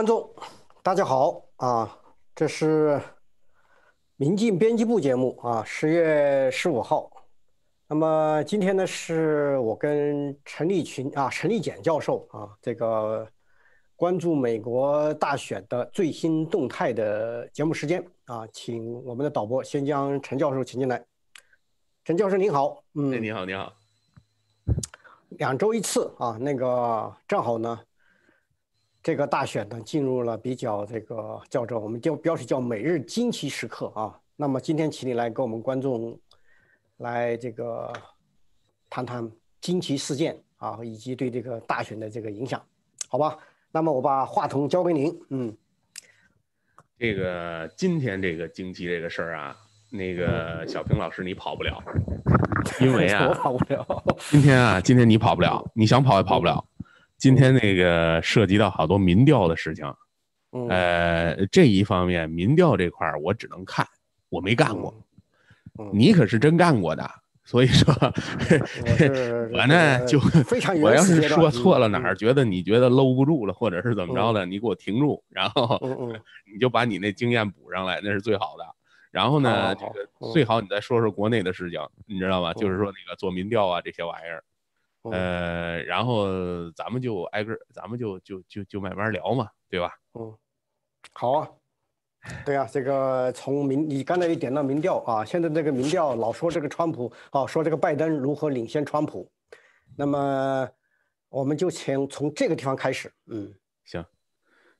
观众，大家好啊！这是民进编辑部节目啊，十月十五号。那么今天呢，是我跟陈立群啊、陈立俭教授啊，这个关注美国大选的最新动态的节目时间啊，请我们的导播先将陈教授请进来。陈教授您好，嗯，你好，你好。两周一次啊，那个正好呢。这个大选呢进入了比较这个较真，我们标标识叫“每日惊奇时刻”啊。那么今天请你来跟我们观众来这个谈谈惊奇事件啊，以及对这个大选的这个影响，好吧？那么我把话筒交给您，嗯。这个今天这个惊奇这个事儿啊，那个小平老师你跑不了，因为啊，我跑不了。今天啊，今天你跑不了，你想跑也跑不了。今天那个涉及到好多民调的事情，呃，这一方面民调这块儿我只能看，我没干过，你可是真干过的，所以说，我呢 就，我要是说错了哪儿，觉得你觉得搂不住了，或者是怎么着的，你给我停住，然后 你就把你那经验补上来，那是最好的。然后呢，这个最好你再说说国内的事情，你知道吗？就是说那个做民调啊这些玩意儿。呃，然后咱们就挨个，咱们就就就就慢慢聊嘛，对吧？嗯，好啊，对啊，这个从民，你刚才也点到民调啊，现在这个民调老说这个川普，好，说这个拜登如何领先川普，那么我们就请从这个地方开始，嗯，行，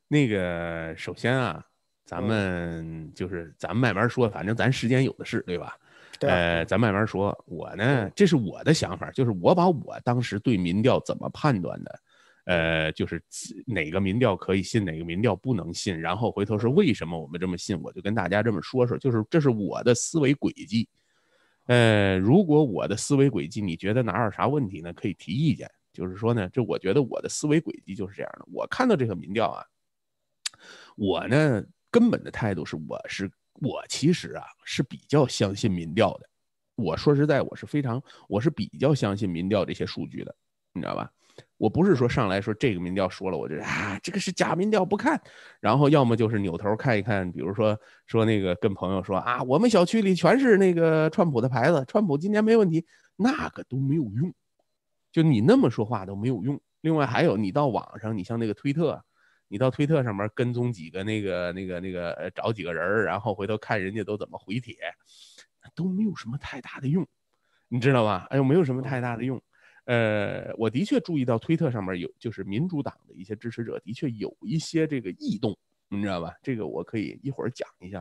那个首先啊，咱们就是咱们慢慢说，反正咱时间有的是，对吧？呃，咱慢慢说。我呢，这是我的想法，就是我把我当时对民调怎么判断的，呃，就是哪个民调可以信，哪个民调不能信，然后回头是为什么我们这么信，我就跟大家这么说说，就是这是我的思维轨迹。呃，如果我的思维轨迹你觉得哪有啥问题呢，可以提意见。就是说呢，这我觉得我的思维轨迹就是这样的。我看到这个民调啊，我呢根本的态度是我是。我其实啊是比较相信民调的，我说实在，我是非常我是比较相信民调这些数据的，你知道吧？我不是说上来说这个民调说了我就啊这个是假民调不看，然后要么就是扭头看一看，比如说说那个跟朋友说啊我们小区里全是那个川普的牌子，川普今年没问题，那个都没有用，就你那么说话都没有用。另外还有你到网上，你像那个推特。你到推特上面跟踪几个那个那个那个找几个人然后回头看人家都怎么回帖，都没有什么太大的用，你知道吧？哎呦，没有什么太大的用。呃，我的确注意到推特上面有，就是民主党的一些支持者的确有一些这个异动，你知道吧？这个我可以一会儿讲一下。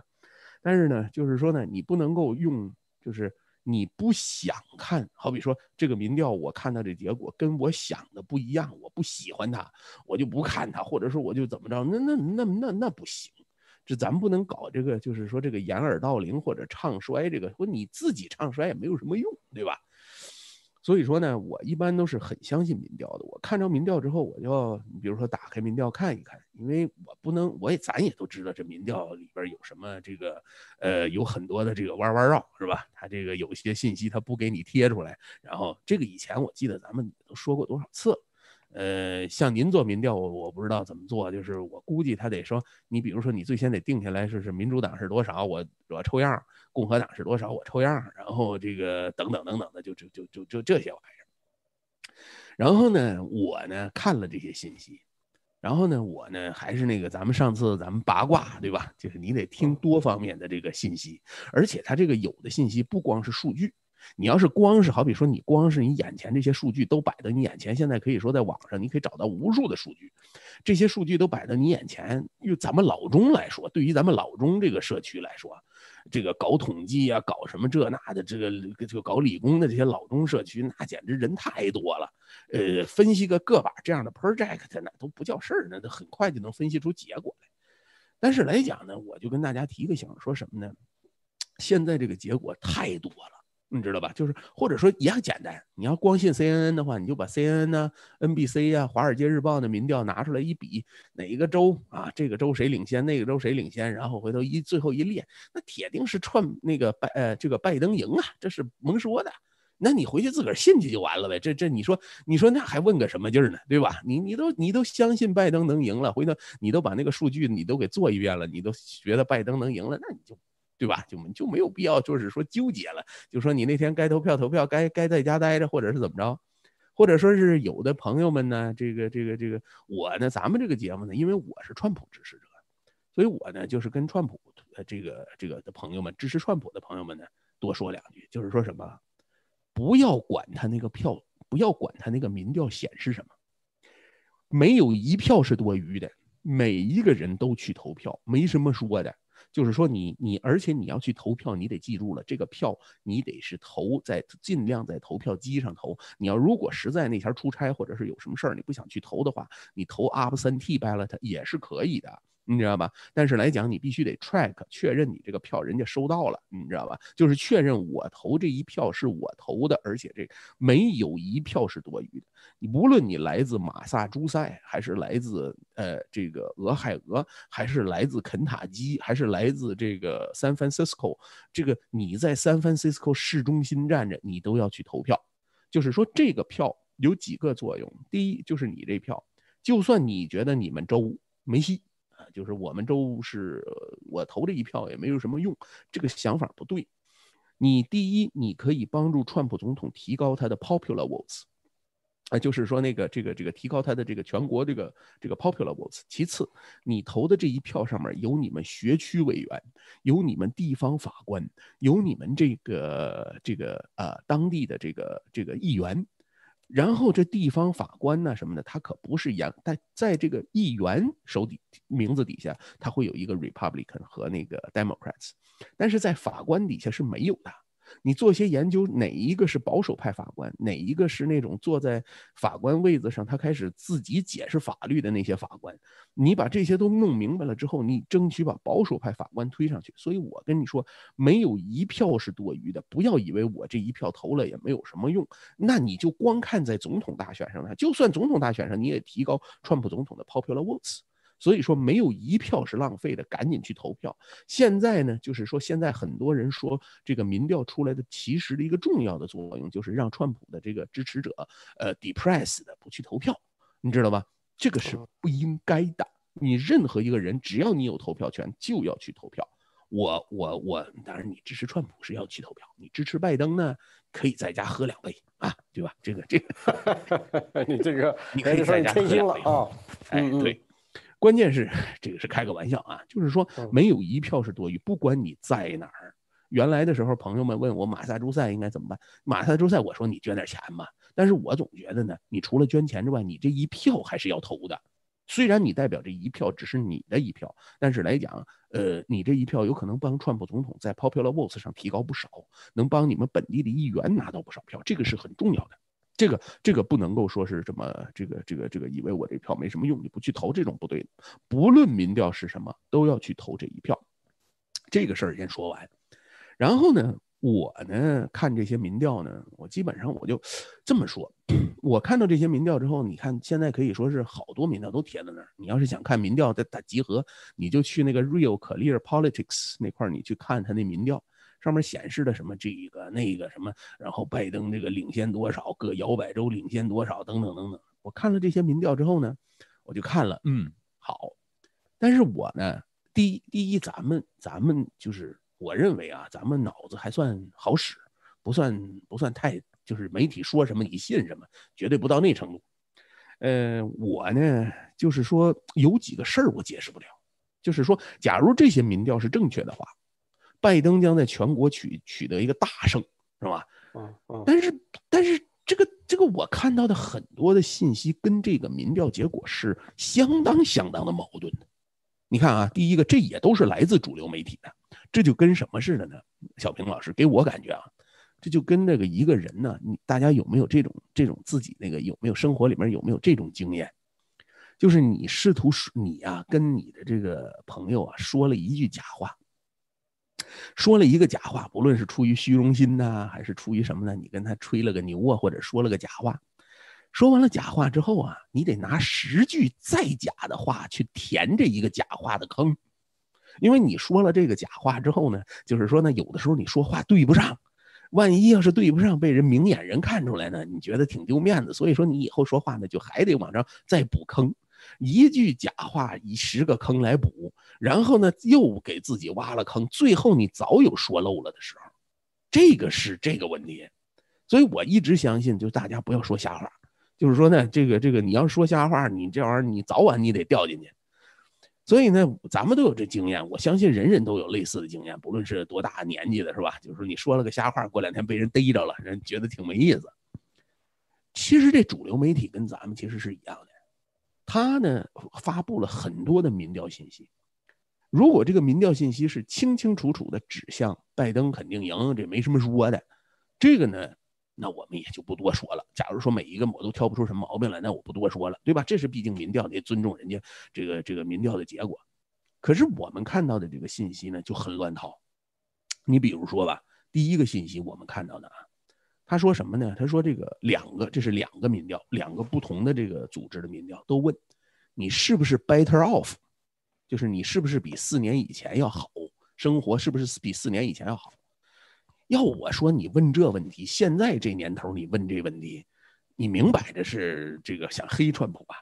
但是呢，就是说呢，你不能够用就是。你不想看好比说这个民调，我看到这结果跟我想的不一样，我不喜欢他，我就不看他，或者说我就怎么着，那那那那那不行，这咱不能搞这个，就是说这个掩耳盗铃或者唱衰这个，说你自己唱衰也没有什么用，对吧？所以说呢，我一般都是很相信民调的。我看着民调之后，我就比如说打开民调看一看，因为我不能，我也咱也都知道这民调里边有什么这个，呃，有很多的这个弯弯绕，是吧？他这个有些信息他不给你贴出来。然后这个以前我记得咱们都说过多少次了。呃，像您做民调，我我不知道怎么做，就是我估计他得说，你比如说你最先得定下来，是是民主党是多少，我我抽样共和党是多少，我抽样然后这个等等等等的，就就就就就这些玩意儿。然后呢，我呢看了这些信息，然后呢，我呢还是那个咱们上次咱们八卦对吧？就是你得听多方面的这个信息，而且他这个有的信息不光是数据。你要是光是好比说，你光是你眼前这些数据都摆在你眼前，现在可以说在网上你可以找到无数的数据，这些数据都摆在你眼前。用咱们老钟来说，对于咱们老钟这个社区来说，这个搞统计啊，搞什么这那的，这个这个搞理工的这些老钟社区，那简直人太多了。呃，分析个个把这样的 project，那都不叫事儿，那都很快就能分析出结果来。但是来讲呢，我就跟大家提个醒，说什么呢？现在这个结果太多了。你知道吧？就是或者说一样简单，你要光信 CNN 的话，你就把 CNN 呢、NBC 啊、华尔街日报的民调拿出来一比，哪一个州啊，这个州谁领先，那个州谁领先，然后回头一最后一列，那铁定是串那个拜呃这个拜登赢啊，这是蒙说的。那你回去自个儿信去就完了呗。这这你说你说那还问个什么劲儿呢？对吧？你你都你都相信拜登能赢了，回头你都把那个数据你都给做一遍了，你都觉得拜登能赢了，那你就。对吧？就就没有必要，就是说纠结了。就说你那天该投票投票，该该在家待着，或者是怎么着，或者说是有的朋友们呢？这个这个这个，我呢，咱们这个节目呢，因为我是川普支持者，所以我呢就是跟川普呃这个这个的朋友们，支持川普的朋友们呢多说两句，就是说什么，不要管他那个票，不要管他那个民调显示什么，没有一票是多余的，每一个人都去投票，没什么说的。就是说，你你，而且你要去投票，你得记住了，这个票你得是投在尽量在投票机上投。你要如果实在那前出差或者是有什么事儿，你不想去投的话，你投 absentee ballot 也是可以的。你知道吧？但是来讲，你必须得 track 确认你这个票人家收到了，你知道吧？就是确认我投这一票是我投的，而且这没有一票是多余的。你不论你来自马萨诸塞，还是来自呃这个俄亥俄，还是来自肯塔基，还是来自这个 San Francisco，这个你在 San Francisco 市中心站着，你都要去投票。就是说，这个票有几个作用：第一，就是你这票，就算你觉得你们州没戏。就是我们都是我投这一票也没有什么用，这个想法不对。你第一，你可以帮助川普总统提高他的 popular votes，啊，就是说那个这个这个提高他的这个全国这个这个 popular votes。其次，你投的这一票上面有你们学区委员，有你们地方法官，有你们这个这个啊当地的这个这个议员。然后这地方法官呢什么的，他可不是样，但在这个议员手底名字底下，他会有一个 Republican 和那个 Democrats，但是在法官底下是没有的。你做些研究，哪一个是保守派法官，哪一个是那种坐在法官位子上，他开始自己解释法律的那些法官。你把这些都弄明白了之后，你争取把保守派法官推上去。所以我跟你说，没有一票是多余的。不要以为我这一票投了也没有什么用，那你就光看在总统大选上了。就算总统大选上，你也提高川普总统的 popular votes。所以说没有一票是浪费的，赶紧去投票。现在呢，就是说现在很多人说这个民调出来的，其实的一个重要的作用就是让川普的这个支持者，呃，depress e 的不去投票，你知道吧？这个是不应该的。你任何一个人，只要你有投票权，就要去投票。我我我，当然你支持川普是要去投票，你支持拜登呢，可以在家喝两杯啊，对吧？这个这个，你这个你可以说你开心了啊，哎对。关键是这个是开个玩笑啊，就是说没有一票是多余，不管你在哪儿。原来的时候，朋友们问我马萨诸塞应该怎么办，马萨诸塞我说你捐点钱嘛。但是我总觉得呢，你除了捐钱之外，你这一票还是要投的。虽然你代表这一票只是你的一票，但是来讲，呃，你这一票有可能帮川普总统在 popular votes 上提高不少，能帮你们本地的议员拿到不少票，这个是很重要的。这个这个不能够说是什么这个这个这个以为我这票没什么用你不去投这种不对，不论民调是什么都要去投这一票，这个事儿先说完。然后呢，我呢看这些民调呢，我基本上我就这么说。我看到这些民调之后，你看现在可以说是好多民调都贴在那儿。你要是想看民调再打集合，你就去那个 Real Clear Politics 那块儿，你去看他那民调。上面显示的什么？这个、那个什么，然后拜登这个领先多少，各摇摆州领先多少，等等等等。我看了这些民调之后呢，我就看了，嗯，好。但是我呢，第一，第一，咱们咱们就是我认为啊，咱们脑子还算好使，不算不算太就是媒体说什么你信什么，绝对不到那程度。呃，我呢就是说有几个事儿我解释不了，就是说，假如这些民调是正确的话。拜登将在全国取取得一个大胜，是吧？但是，但是这个这个我看到的很多的信息跟这个民调结果是相当相当的矛盾的。你看啊，第一个，这也都是来自主流媒体的，这就跟什么似的呢？小平老师给我感觉啊，这就跟那个一个人呢，你大家有没有这种这种自己那个有没有生活里面有没有这种经验？就是你试图说你啊，跟你的这个朋友啊说了一句假话。说了一个假话，不论是出于虚荣心呢，还是出于什么呢？你跟他吹了个牛啊，或者说了个假话。说完了假话之后啊，你得拿十句再假的话去填这一个假话的坑。因为你说了这个假话之后呢，就是说呢，有的时候你说话对不上，万一要是对不上，被人明眼人看出来呢，你觉得挺丢面子。所以说你以后说话呢，就还得往上再补坑。一句假话，以十个坑来补，然后呢，又给自己挖了坑，最后你早有说漏了的时候，这个是这个问题。所以我一直相信，就大家不要说瞎话，就是说呢，这个这个你要说瞎话，你这玩意儿你早晚你得掉进去。所以呢，咱们都有这经验，我相信人人都有类似的经验，不论是多大年纪的，是吧？就是你说了个瞎话，过两天被人逮着了，人觉得挺没意思。其实这主流媒体跟咱们其实是一样的。他呢发布了很多的民调信息，如果这个民调信息是清清楚楚的指向拜登肯定赢，这没什么说的。这个呢，那我们也就不多说了。假如说每一个我都挑不出什么毛病来，那我不多说了，对吧？这是毕竟民调得尊重人家这个这个民调的结果。可是我们看到的这个信息呢就很乱套。你比如说吧，第一个信息我们看到的啊。他说什么呢？他说这个两个，这是两个民调，两个不同的这个组织的民调都问，你是不是 better off，就是你是不是比四年以前要好，生活是不是比四年以前要好？要我说，你问这问题，现在这年头你问这问题，你明摆着是这个想黑川普吧？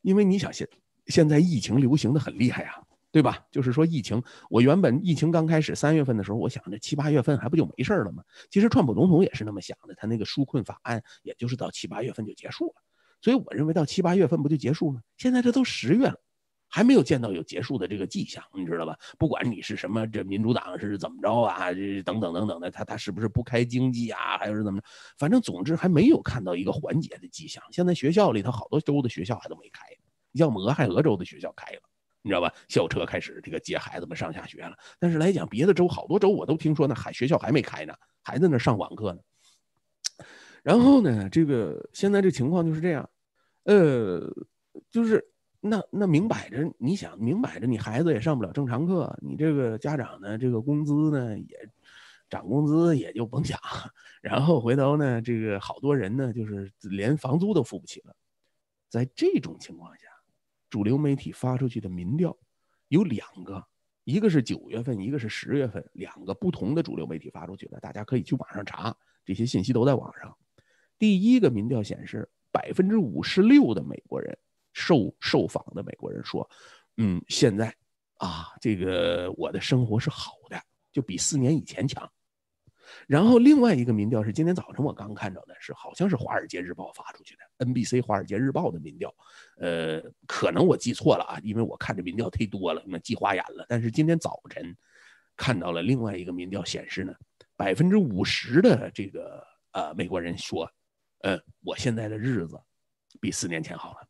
因为你想现现在疫情流行的很厉害啊，对吧？就是说疫情，我原本疫情刚开始三月份的时候，我想着七八月份还不就没事了吗？其实川普总统也是那么想的，他那个纾困法案，也就是到七八月份就结束了。所以我认为到七八月份不就结束吗？现在这都十月了，还没有见到有结束的这个迹象，你知道吧？不管你是什么，这民主党是怎么着啊？这等等等等的，他他是不是不开经济啊？还是怎么着？反正总之还没有看到一个缓解的迹象。现在学校里头好多州的学校还都没开，你像我们俄亥俄州的学校开了。你知道吧？校车开始这个接孩子们上下学了。但是来讲，别的州好多州我都听说呢，还学校还没开呢，还在那上网课呢。然后呢，这个现在这情况就是这样，呃，就是那那明摆着，你想，明摆着你孩子也上不了正常课，你这个家长呢，这个工资呢也涨工资也就甭想。然后回头呢，这个好多人呢就是连房租都付不起了，在这种情况下。主流媒体发出去的民调有两个，一个是九月份，一个是十月份，两个不同的主流媒体发出去的，大家可以去网上查，这些信息都在网上。第一个民调显示，百分之五十六的美国人受受访的美国人说，嗯，现在啊，这个我的生活是好的，就比四年以前强。然后另外一个民调是今天早晨我刚看到的，是好像是《华尔街日报》发出去的。NBC《华尔街日报》的民调，呃，可能我记错了啊，因为我看这民调忒多了，那记花眼了。但是今天早晨看到了另外一个民调显示呢，百分之五十的这个呃美国人说，呃，我现在的日子比四年前好了。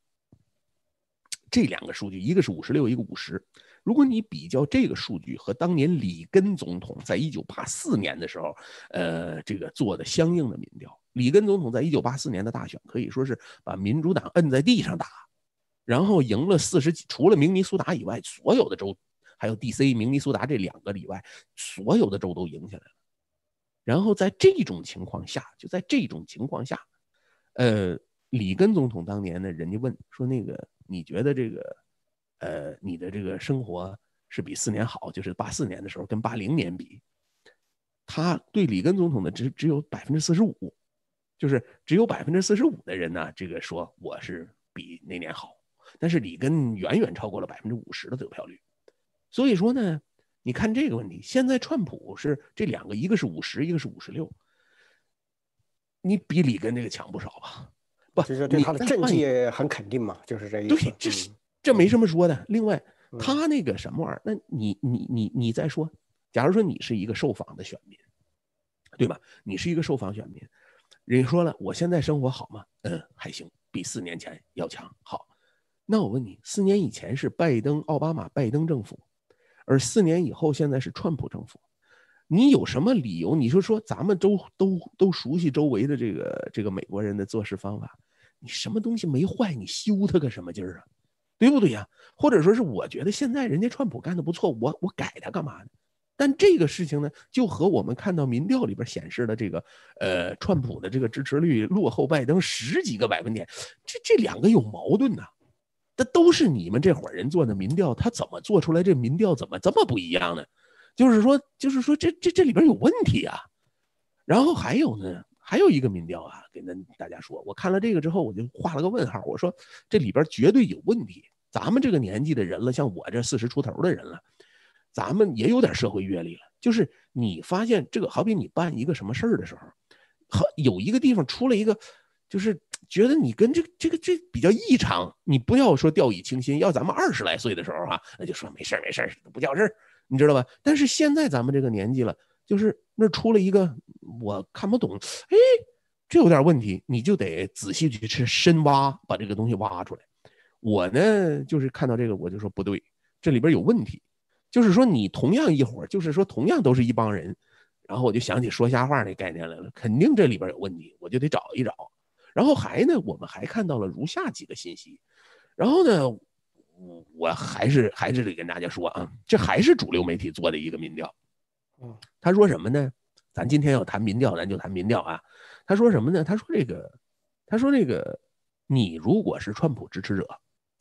这两个数据，一个是五十六，一个五十。如果你比较这个数据和当年里根总统在一九八四年的时候，呃，这个做的相应的民调。里根总统在一九八四年的大选可以说是把民主党摁在地上打，然后赢了四十几，除了明尼苏达以外，所有的州，还有 D.C.、明尼苏达这两个里外，所有的州都赢起来了。然后在这种情况下，就在这种情况下，呃，里根总统当年呢，人家问说：“那个你觉得这个，呃，你的这个生活是比四年好，就是八四年的时候跟八零年比？”他对里根总统的只只有百分之四十五。就是只有百分之四十五的人呢，这个说我是比那年好，但是里根远远超过了百分之五十的得票率。所以说呢，你看这个问题，现在川普是这两个，一个是五十，一个是五十六，你比里根这个强不少吧？不，就是对他的政绩很肯定嘛，就是这意思。对，这是这没什么说的。另外，他那个什么玩意儿？那你你你你再说，假如说你是一个受访的选民，对吧？你是一个受访选民。人说了，我现在生活好吗？嗯，还行，比四年前要强。好，那我问你，四年以前是拜登、奥巴马、拜登政府，而四年以后现在是川普政府，你有什么理由？你就说咱们都都都熟悉周围的这个这个美国人的做事方法，你什么东西没坏，你修它个什么劲儿啊？对不对呀？或者说，是我觉得现在人家川普干的不错，我我改他干嘛呢？但这个事情呢，就和我们看到民调里边显示的这个，呃，川普的这个支持率落后拜登十几个百分点，这这两个有矛盾呢。那都是你们这伙人做的民调，他怎么做出来这民调怎么这么不一样呢？就是说，就是说，这这这里边有问题啊。然后还有呢，还有一个民调啊，给咱大家说，我看了这个之后，我就画了个问号，我说这里边绝对有问题。咱们这个年纪的人了，像我这四十出头的人了。咱们也有点社会阅历了，就是你发现这个，好比你办一个什么事儿的时候，好有一个地方出了一个，就是觉得你跟这这个这比较异常，你不要说掉以轻心。要咱们二十来岁的时候啊，那就说没事儿没事儿，不叫事儿，你知道吧？但是现在咱们这个年纪了，就是那出了一个，我看不懂，哎，这有点问题，你就得仔细去去深挖，把这个东西挖出来。我呢，就是看到这个，我就说不对，这里边有问题。就是说，你同样一伙儿，就是说，同样都是一帮人，然后我就想起说瞎话那概念来了，肯定这里边有问题，我就得找一找。然后还呢，我们还看到了如下几个信息。然后呢，我还是还是得跟大家说啊，这还是主流媒体做的一个民调。嗯，他说什么呢？咱今天要谈民调，咱就谈民调啊。他说什么呢？他说这个，他说这个，你如果是川普支持者，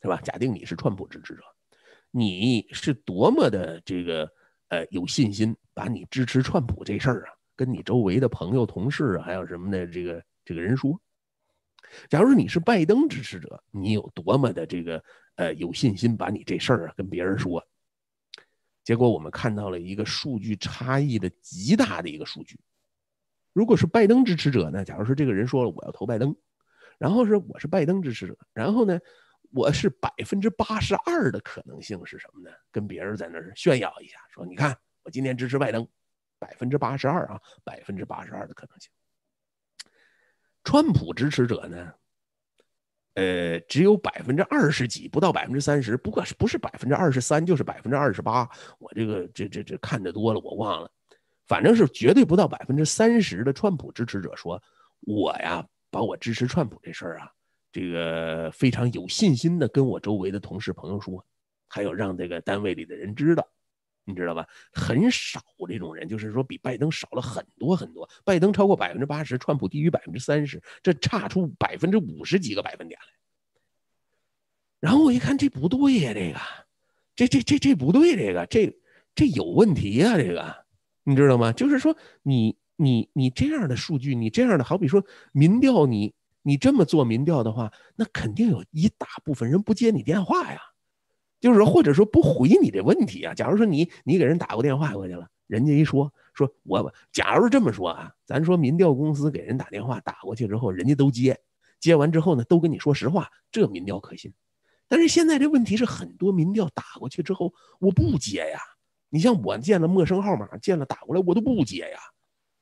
是吧？假定你是川普支持者。你是多么的这个呃有信心把你支持川普这事儿啊，跟你周围的朋友、同事还有什么的这个这个人说。假如说你是拜登支持者，你有多么的这个呃有信心把你这事儿啊跟别人说。结果我们看到了一个数据差异的极大的一个数据。如果是拜登支持者呢，假如说这个人说了我要投拜登，然后是我是拜登支持者，然后呢？我是百分之八十二的可能性是什么呢？跟别人在那儿炫耀一下，说你看我今天支持拜登，百分之八十二啊，百分之八十二的可能性。川普支持者呢，呃，只有百分之二十几，不到百分之三十，不过是不是百分之二十三就是百分之二十八？我这个这这这看得多了，我忘了，反正是绝对不到百分之三十的川普支持者，说我呀，把我支持川普这事儿啊。这个非常有信心的跟我周围的同事朋友说，还有让这个单位里的人知道，你知道吧？很少这种人，就是说比拜登少了很多很多，拜登超过百分之八十，川普低于百分之三十，这差出百分之五十几个百分点来。然后我一看，这不对呀，这个，这这这这不对，这个这这有问题呀，这个你知道吗？就是说你你你这样的数据，你这样的好比说民调你。你这么做民调的话，那肯定有一大部分人不接你电话呀，就是或者说不回你这问题啊。假如说你你给人打过电话过去了，人家一说说我，假如这么说啊，咱说民调公司给人打电话打过去之后，人家都接，接完之后呢都跟你说实话，这民调可信。但是现在这问题是，很多民调打过去之后我不接呀。你像我见了陌生号码，见了打过来我都不接呀。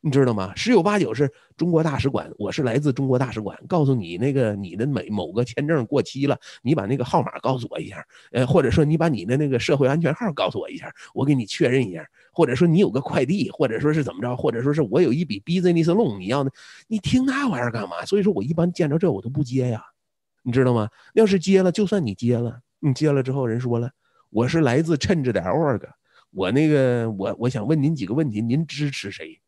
你知道吗？十有八九是中国大使馆，我是来自中国大使馆，告诉你那个你的每某个签证过期了，你把那个号码告诉我一下，呃，或者说你把你的那个社会安全号告诉我一下，我给你确认一下，或者说你有个快递，或者说是怎么着，或者说是我有一笔逼着你 n 你要呢？你听那玩意儿干嘛？所以说我一般见着这我都不接呀，你知道吗？要是接了，就算你接了，你接了之后人说了，我是来自趁着点 org，我那个我我想问您几个问题，您支持谁？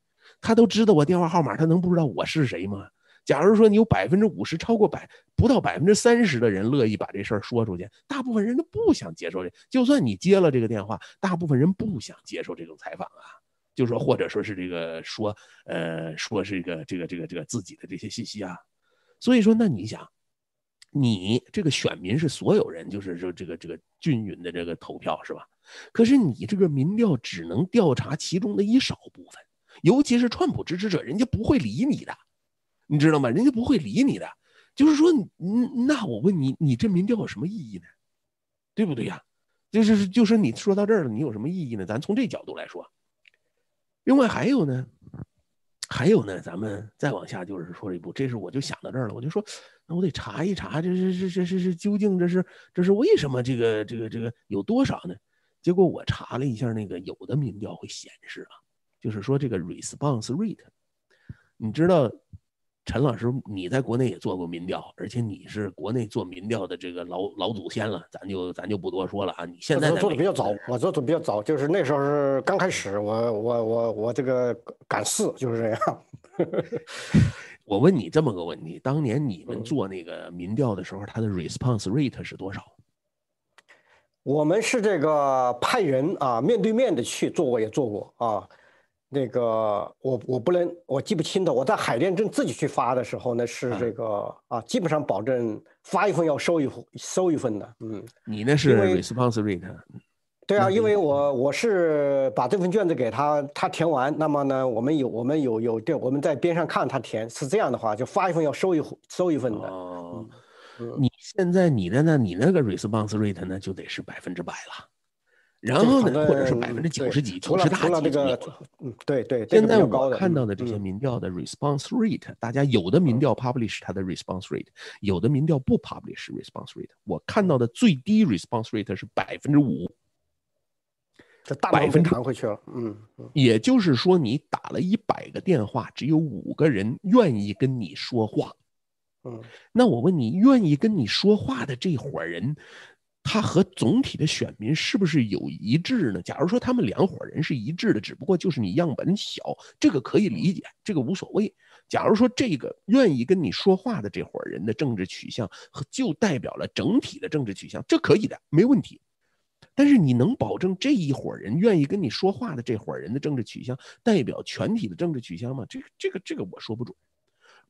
他都知道我电话号码，他能不知道我是谁吗？假如说你有百分之五十超过百不到百分之三十的人乐意把这事儿说出去，大部分人都不想接受这。就算你接了这个电话，大部分人不想接受这种采访啊。就说或者说是这个说呃，说是一个这个这个这个自己的这些信息啊。所以说，那你想，你这个选民是所有人，就是说这个这个均匀的这个投票是吧？可是你这个民调只能调查其中的一少部分。尤其是川普支持者，人家不会理你的，你知道吗？人家不会理你的。就是说，那我问你，你这民调有什么意义呢？对不对呀？就是就是，你说到这儿了，你有什么意义呢？咱从这角度来说。另外还有呢，还有呢，咱们再往下就是说一步。这是我就想到这儿了，我就说，那我得查一查，这是是是是是究竟这是这是为什么这个这个这个有多少呢？结果我查了一下，那个有的民调会显示啊。就是说这个 response rate，你知道陈老师，你在国内也做过民调，而且你是国内做民调的这个老老祖先了，咱就咱就不多说了啊。你现在做的比较早，我做的比较早，就是那时候是刚开始，我我我我这个赶四就是这样。我问你这么个问题，当年你们做那个民调的时候，它的 response rate 是多少？我们是这个派人啊，面对面的去做过也做过啊。那个，我我不能，我记不清的。我在海淀镇自己去发的时候呢，是这个啊，基本上保证发一份要收一收一份的。嗯，你那是 response rate。对啊，因为我我是把这份卷子给他，他填完，那么呢，我们有我们有有这我们在边上看他填，是这样的话，就发一份要收一收一份的。哦，你现在你的呢？你那个 response rate 呢，就得是百分之百了。然后呢，或者是百分之九十几，从十大几？嗯，对对。现在我看到的这些民调的 response rate，大家有的民调 publish 它的 response rate，有的民调不 publish response rate。我看到的最低 response rate 是百分之五。这大百分弹回去了，嗯。也就是说，你打了一百个电话，只有五个人愿意跟你说话。嗯。那我问你，愿意跟你说话的这伙人？他和总体的选民是不是有一致呢？假如说他们两伙人是一致的，只不过就是你样本小，这个可以理解，这个无所谓。假如说这个愿意跟你说话的这伙人的政治取向，就代表了整体的政治取向，这可以的，没问题。但是你能保证这一伙人愿意跟你说话的这伙人的政治取向代表全体的政治取向吗？这个、这个、这个，我说不准。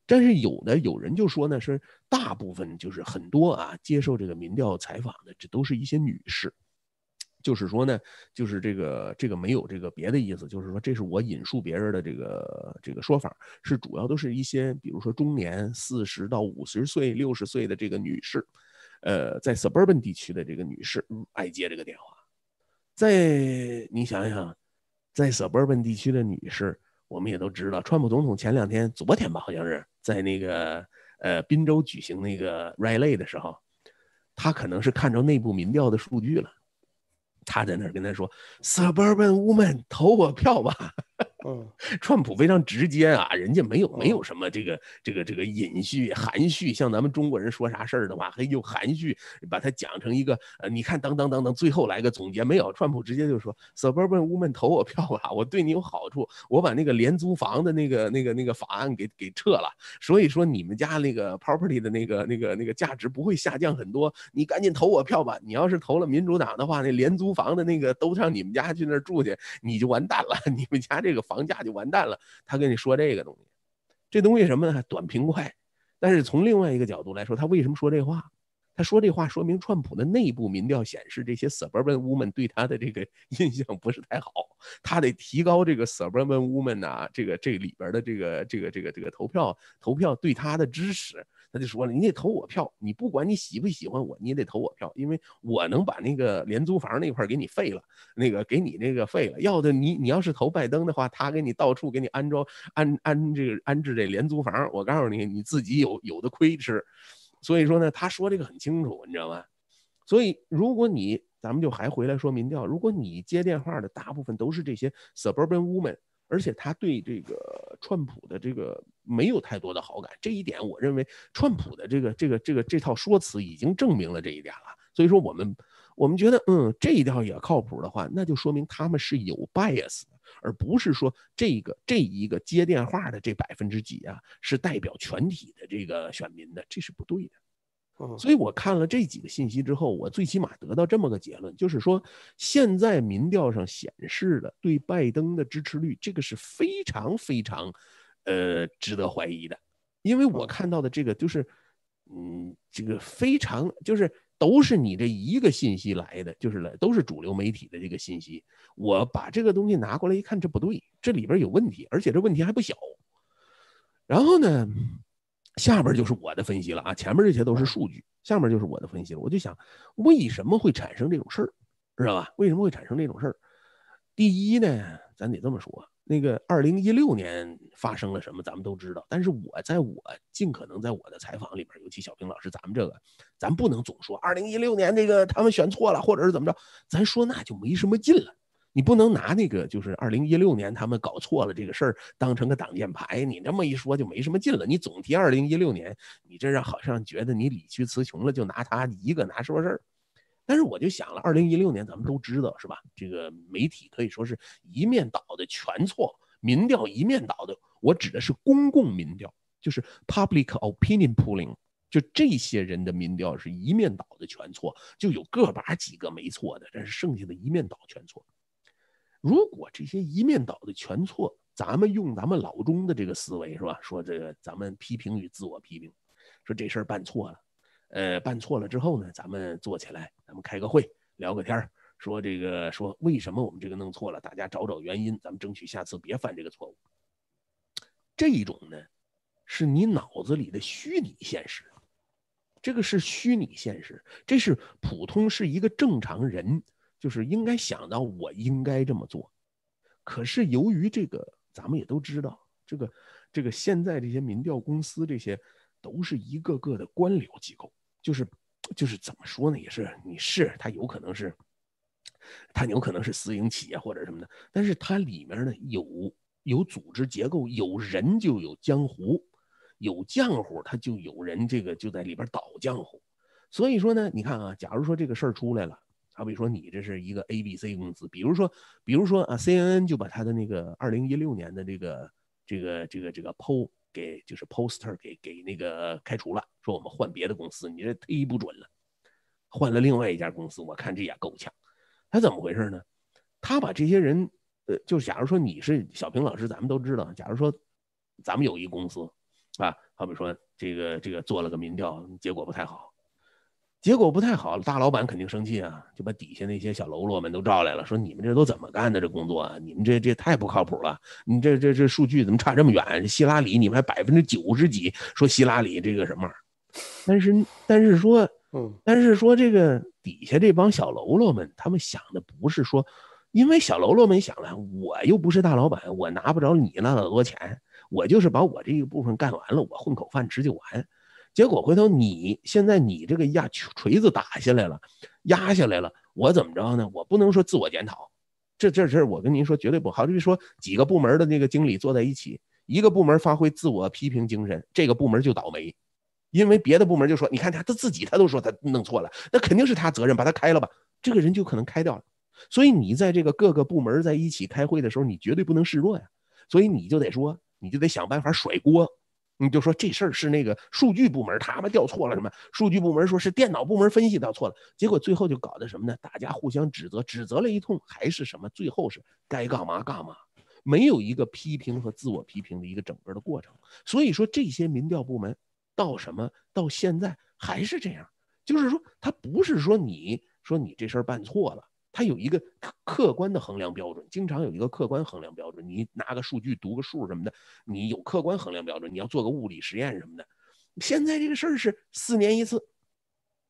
但是有的有人就说呢，是大部分就是很多啊，接受这个民调采访的，这都是一些女士。就是说呢，就是这个这个没有这个别的意思，就是说这是我引述别人的这个这个说法，是主要都是一些比如说中年四十到五十岁、六十岁的这个女士，呃，在 suburban 地区的这个女士爱接这个电话。在你想想，在 suburban 地区的女士，我们也都知道，川普总统前两天、昨天吧，好像是。在那个呃，滨州举行那个 rally 的时候，他可能是看着内部民调的数据了，他在那儿跟他说：“Suburban woman，投我票吧。” 嗯，川普非常直接啊，人家没有没有什么这个这个这个隐蓄含蓄，像咱们中国人说啥事儿的话，嘿，呦含蓄，把它讲成一个呃，你看当当当当，最后来个总结没有，川普直接就说，suburban woman 投我票吧，我对你有好处，我把那个廉租房的那个那个那个法案给给撤了，所以说你们家那个 property 的那个那个那个价值不会下降很多，你赶紧投我票吧，你要是投了民主党的话，那廉租房的那个都上你们家去那儿住去，你就完蛋了，你们家这个。房价就完蛋了，他跟你说这个东西，这东西什么呢？短平快。但是从另外一个角度来说，他为什么说这话？他说这话说明川普的内部民调显示，这些 suburban woman 对他的这个 印象不是太好，他得提高这个 suburban woman 呐，这个这里边的这个这个这个这个投票投票对他的支持。他就说了，你得投我票，你不管你喜不喜欢我，你也得投我票，因为我能把那个廉租房那块给你废了，那个给你那个废了。要的你，你要是投拜登的话，他给你到处给你安装安安这个安置这廉租房，我告诉你，你自己有有的亏吃。所以说呢，他说这个很清楚，你知道吗？所以如果你咱们就还回来说民调，如果你接电话的大部分都是这些 suburban woman。而且他对这个川普的这个没有太多的好感，这一点我认为川普的这个这个这个这套说辞已经证明了这一点了。所以说我们我们觉得嗯这一条也靠谱的话，那就说明他们是有 bias 的，而不是说这个这一个接电话的这百分之几啊是代表全体的这个选民的，这是不对的。所以我看了这几个信息之后，我最起码得到这么个结论，就是说，现在民调上显示的对拜登的支持率，这个是非常非常，呃，值得怀疑的。因为我看到的这个就是，嗯，这个非常就是都是你这一个信息来的，就是来都是主流媒体的这个信息。我把这个东西拿过来一看，这不对，这里边有问题，而且这问题还不小。然后呢？下边就是我的分析了啊，前面这些都是数据，下面就是我的分析了。我就想，为什么会产生这种事儿，知道吧？为什么会产生这种事儿？第一呢，咱得这么说，那个二零一六年发生了什么，咱们都知道。但是我在我尽可能在我的采访里边，尤其小平老师，咱们这个，咱不能总说二零一六年那个他们选错了，或者是怎么着，咱说那就没什么劲了。你不能拿那个，就是二零一六年他们搞错了这个事儿当成个挡箭牌。你这么一说就没什么劲了。你总提二零一六年，你这让好像觉得你理屈词穷了，就拿他一个拿说事儿。但是我就想了，二零一六年咱们都知道是吧？这个媒体可以说是一面倒的全错，民调一面倒的。我指的是公共民调，就是 public opinion polling，就这些人的民调是一面倒的全错，就有个把几个没错的，但是剩下的一面倒全错。如果这些一面倒的全错，咱们用咱们老钟的这个思维是吧？说这个咱们批评与自我批评，说这事儿办错了，呃，办错了之后呢，咱们坐起来，咱们开个会，聊个天儿，说这个说为什么我们这个弄错了？大家找找原因，咱们争取下次别犯这个错误。这一种呢，是你脑子里的虚拟现实，这个是虚拟现实，这是普通是一个正常人。就是应该想到我应该这么做，可是由于这个，咱们也都知道，这个，这个现在这些民调公司这些，都是一个个的官僚机构，就是，就是怎么说呢，也是你是他有可能是，他有可能是私营企业或者什么的，但是它里面呢有有组织结构，有人就有江湖，有浆糊，他就有人这个就在里边捣浆糊，所以说呢，你看啊，假如说这个事儿出来了。好比说，你这是一个 A、B、C 公司，比如说，比如说啊，CNN 就把他的那个二零一六年的这个这个这个这个 PO 给就是 poster 给给那个开除了，说我们换别的公司，你这忒不准了，换了另外一家公司，我看这也够呛。他怎么回事呢？他把这些人，呃，就假如说你是小平老师，咱们都知道，假如说咱们有一公司，啊，好比说这个这个做了个民调，结果不太好。结果不太好，大老板肯定生气啊，就把底下那些小喽啰们都招来了，说你们这都怎么干的这工作啊？你们这这太不靠谱了，你这这这数据怎么差这么远？希拉里你们还百分之九十几，说希拉里这个什么？但是但是说，嗯，但是说这个底下这帮小喽啰们，他们想的不是说，因为小喽啰们想了，我又不是大老板，我拿不着你那么多钱，我就是把我这一部分干完了，我混口饭吃就完。结果回头，你现在你这个压锤子打下来了，压下来了，我怎么着呢？我不能说自我检讨，这这事儿我跟您说绝对不好。就是说，几个部门的那个经理坐在一起，一个部门发挥自我批评精神，这个部门就倒霉，因为别的部门就说，你看他他自己他都说他弄错了，那肯定是他责任，把他开了吧，这个人就可能开掉了。所以你在这个各个部门在一起开会的时候，你绝对不能示弱呀，所以你就得说，你就得想办法甩锅。你就说这事儿是那个数据部门他们调错了什么？数据部门说是电脑部门分析到错了，结果最后就搞的什么呢？大家互相指责，指责了一通，还是什么？最后是该干嘛干嘛，没有一个批评和自我批评的一个整个的过程。所以说这些民调部门到什么到现在还是这样，就是说他不是说你说你这事儿办错了。它有一个客客观的衡量标准，经常有一个客观衡量标准。你拿个数据读个数什么的，你有客观衡量标准。你要做个物理实验什么的，现在这个事儿是四年一次，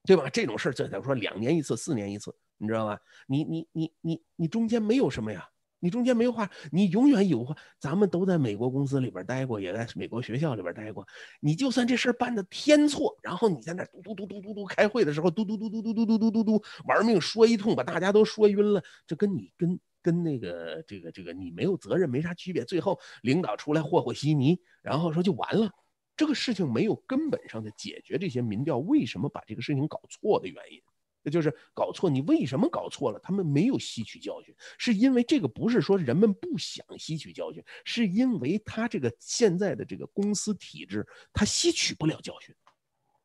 对吧？这种事儿就想说两年一次、四年一次，你知道吧？你你你你你中间没有什么呀。你中间没有话，你永远有话。咱们都在美国公司里边待过，也在美国学校里边待过。你就算这事儿办的天错，然后你在那嘟嘟嘟嘟嘟嘟开会的时候，嘟嘟嘟嘟嘟嘟嘟嘟嘟嘟玩命说一通，把大家都说晕了，这跟你跟跟那个这个这个你没有责任没啥区别。最后领导出来和和稀泥，然后说就完了，这个事情没有根本上的解决。这些民调为什么把这个事情搞错的原因？那就是搞错，你为什么搞错了？他们没有吸取教训，是因为这个不是说人们不想吸取教训，是因为他这个现在的这个公司体制，他吸取不了教训，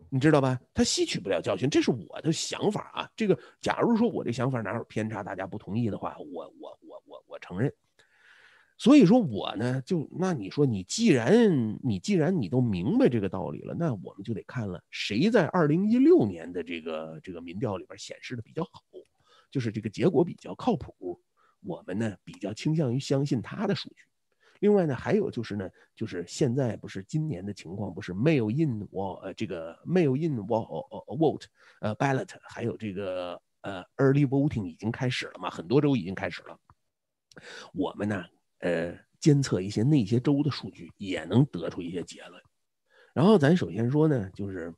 你知道吧？他吸取不了教训，这是我的想法啊。这个，假如说我这想法哪有偏差，大家不同意的话，我我我我我承认。所以说我呢，就那你说你既然你既然你都明白这个道理了，那我们就得看了谁在二零一六年的这个这个民调里边显示的比较好，就是这个结果比较靠谱，我们呢比较倾向于相信他的数据。另外呢，还有就是呢，就是现在不是今年的情况，不是 mail in 我呃这个 mail in 我 vote 呃 ballot，还有这个呃 early voting 已经开始了嘛，很多州已经开始了，我们呢。呃，监测一些那些州的数据，也能得出一些结论。然后，咱首先说呢，就是，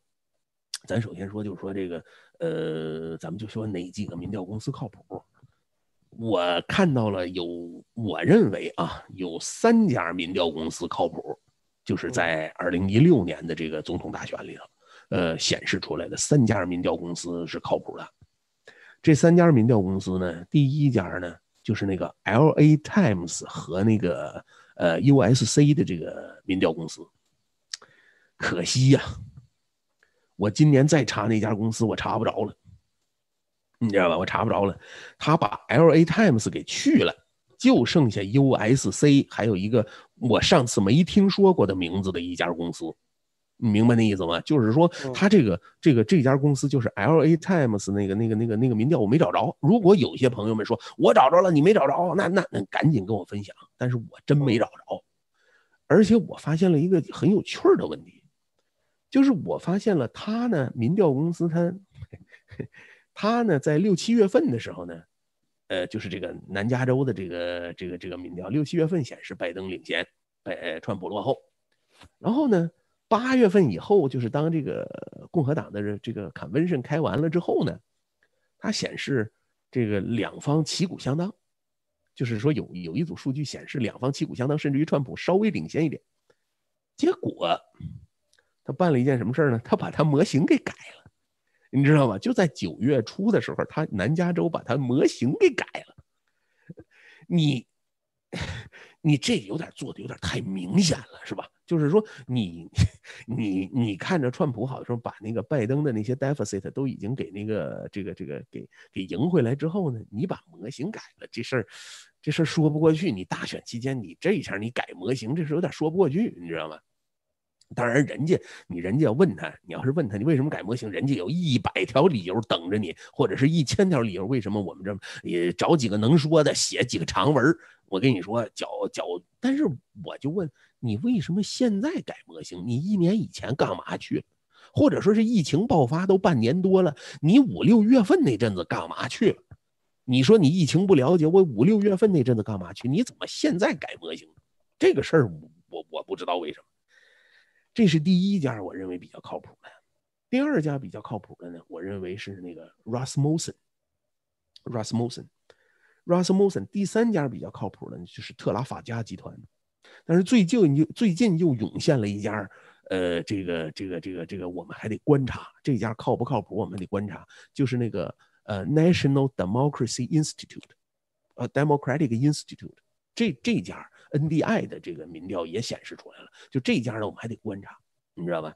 咱首先说，就是说这个，呃，咱们就说哪几个民调公司靠谱？我看到了，有，我认为啊，有三家民调公司靠谱，就是在二零一六年的这个总统大选里头，呃，显示出来的三家民调公司是靠谱的。这三家民调公司呢，第一家呢。就是那个 L A Times 和那个呃 U S C 的这个民调公司，可惜呀，我今年再查那家公司，我查不着了，你知道吧？我查不着了，他把 L A Times 给去了，就剩下 U S C，还有一个我上次没听说过的名字的一家公司。你明白那意思吗？就是说，他这个这个这家公司就是 L A Times 那个那个那个那个民调，我没找着。如果有些朋友们说我找着了，你没找着，那那那赶紧跟我分享。但是我真没找着。而且我发现了一个很有趣儿的问题，就是我发现了他呢，民调公司他 他呢，在六七月份的时候呢，呃，就是这个南加州的这个这个这个民调，六七月份显示拜登领先，呃，川普落后。然后呢？八月份以后，就是当这个共和党的这个坎温 n 开完了之后呢，它显示这个两方旗鼓相当，就是说有有一组数据显示两方旗鼓相当，甚至于川普稍微领先一点。结果他办了一件什么事呢？他把他模型给改了，你知道吗？就在九月初的时候，他南加州把他模型给改了。你。你这有点做的有点太明显了，是吧？就是说，你你你看着川普好的时候，把那个拜登的那些 deficit 都已经给那个这个这个给给赢回来之后呢，你把模型改了，这事儿这事儿说不过去。你大选期间你这一下你改模型，这是有点说不过去，你知道吗？当然，人家你人家要问他，你要是问他你为什么改模型，人家有一百条理由等着你，或者是一千条理由。为什么我们这么也找几个能说的写几个长文？我跟你说，脚脚，但是我就问你，为什么现在改模型？你一年以前干嘛去了？或者说是疫情爆发都半年多了，你五六月份那阵子干嘛去了？你说你疫情不了解，我五六月份那阵子干嘛去？你怎么现在改模型？这个事儿我我不知道为什么。这是第一家，我认为比较靠谱的。第二家比较靠谱的呢，我认为是那个 Russ Mosen，Russ Mosen，Russ Mosen。第三家比较靠谱的，就是特拉法加集团。但是最近又最近又涌现了一家，呃，这个这个这个这个，我们还得观察这家靠不靠谱，我们得观察，就是那个呃 National Democracy Institute，呃 Democratic Institute，这这家。N D I 的这个民调也显示出来了，就这家呢，我们还得观察，你知道吧？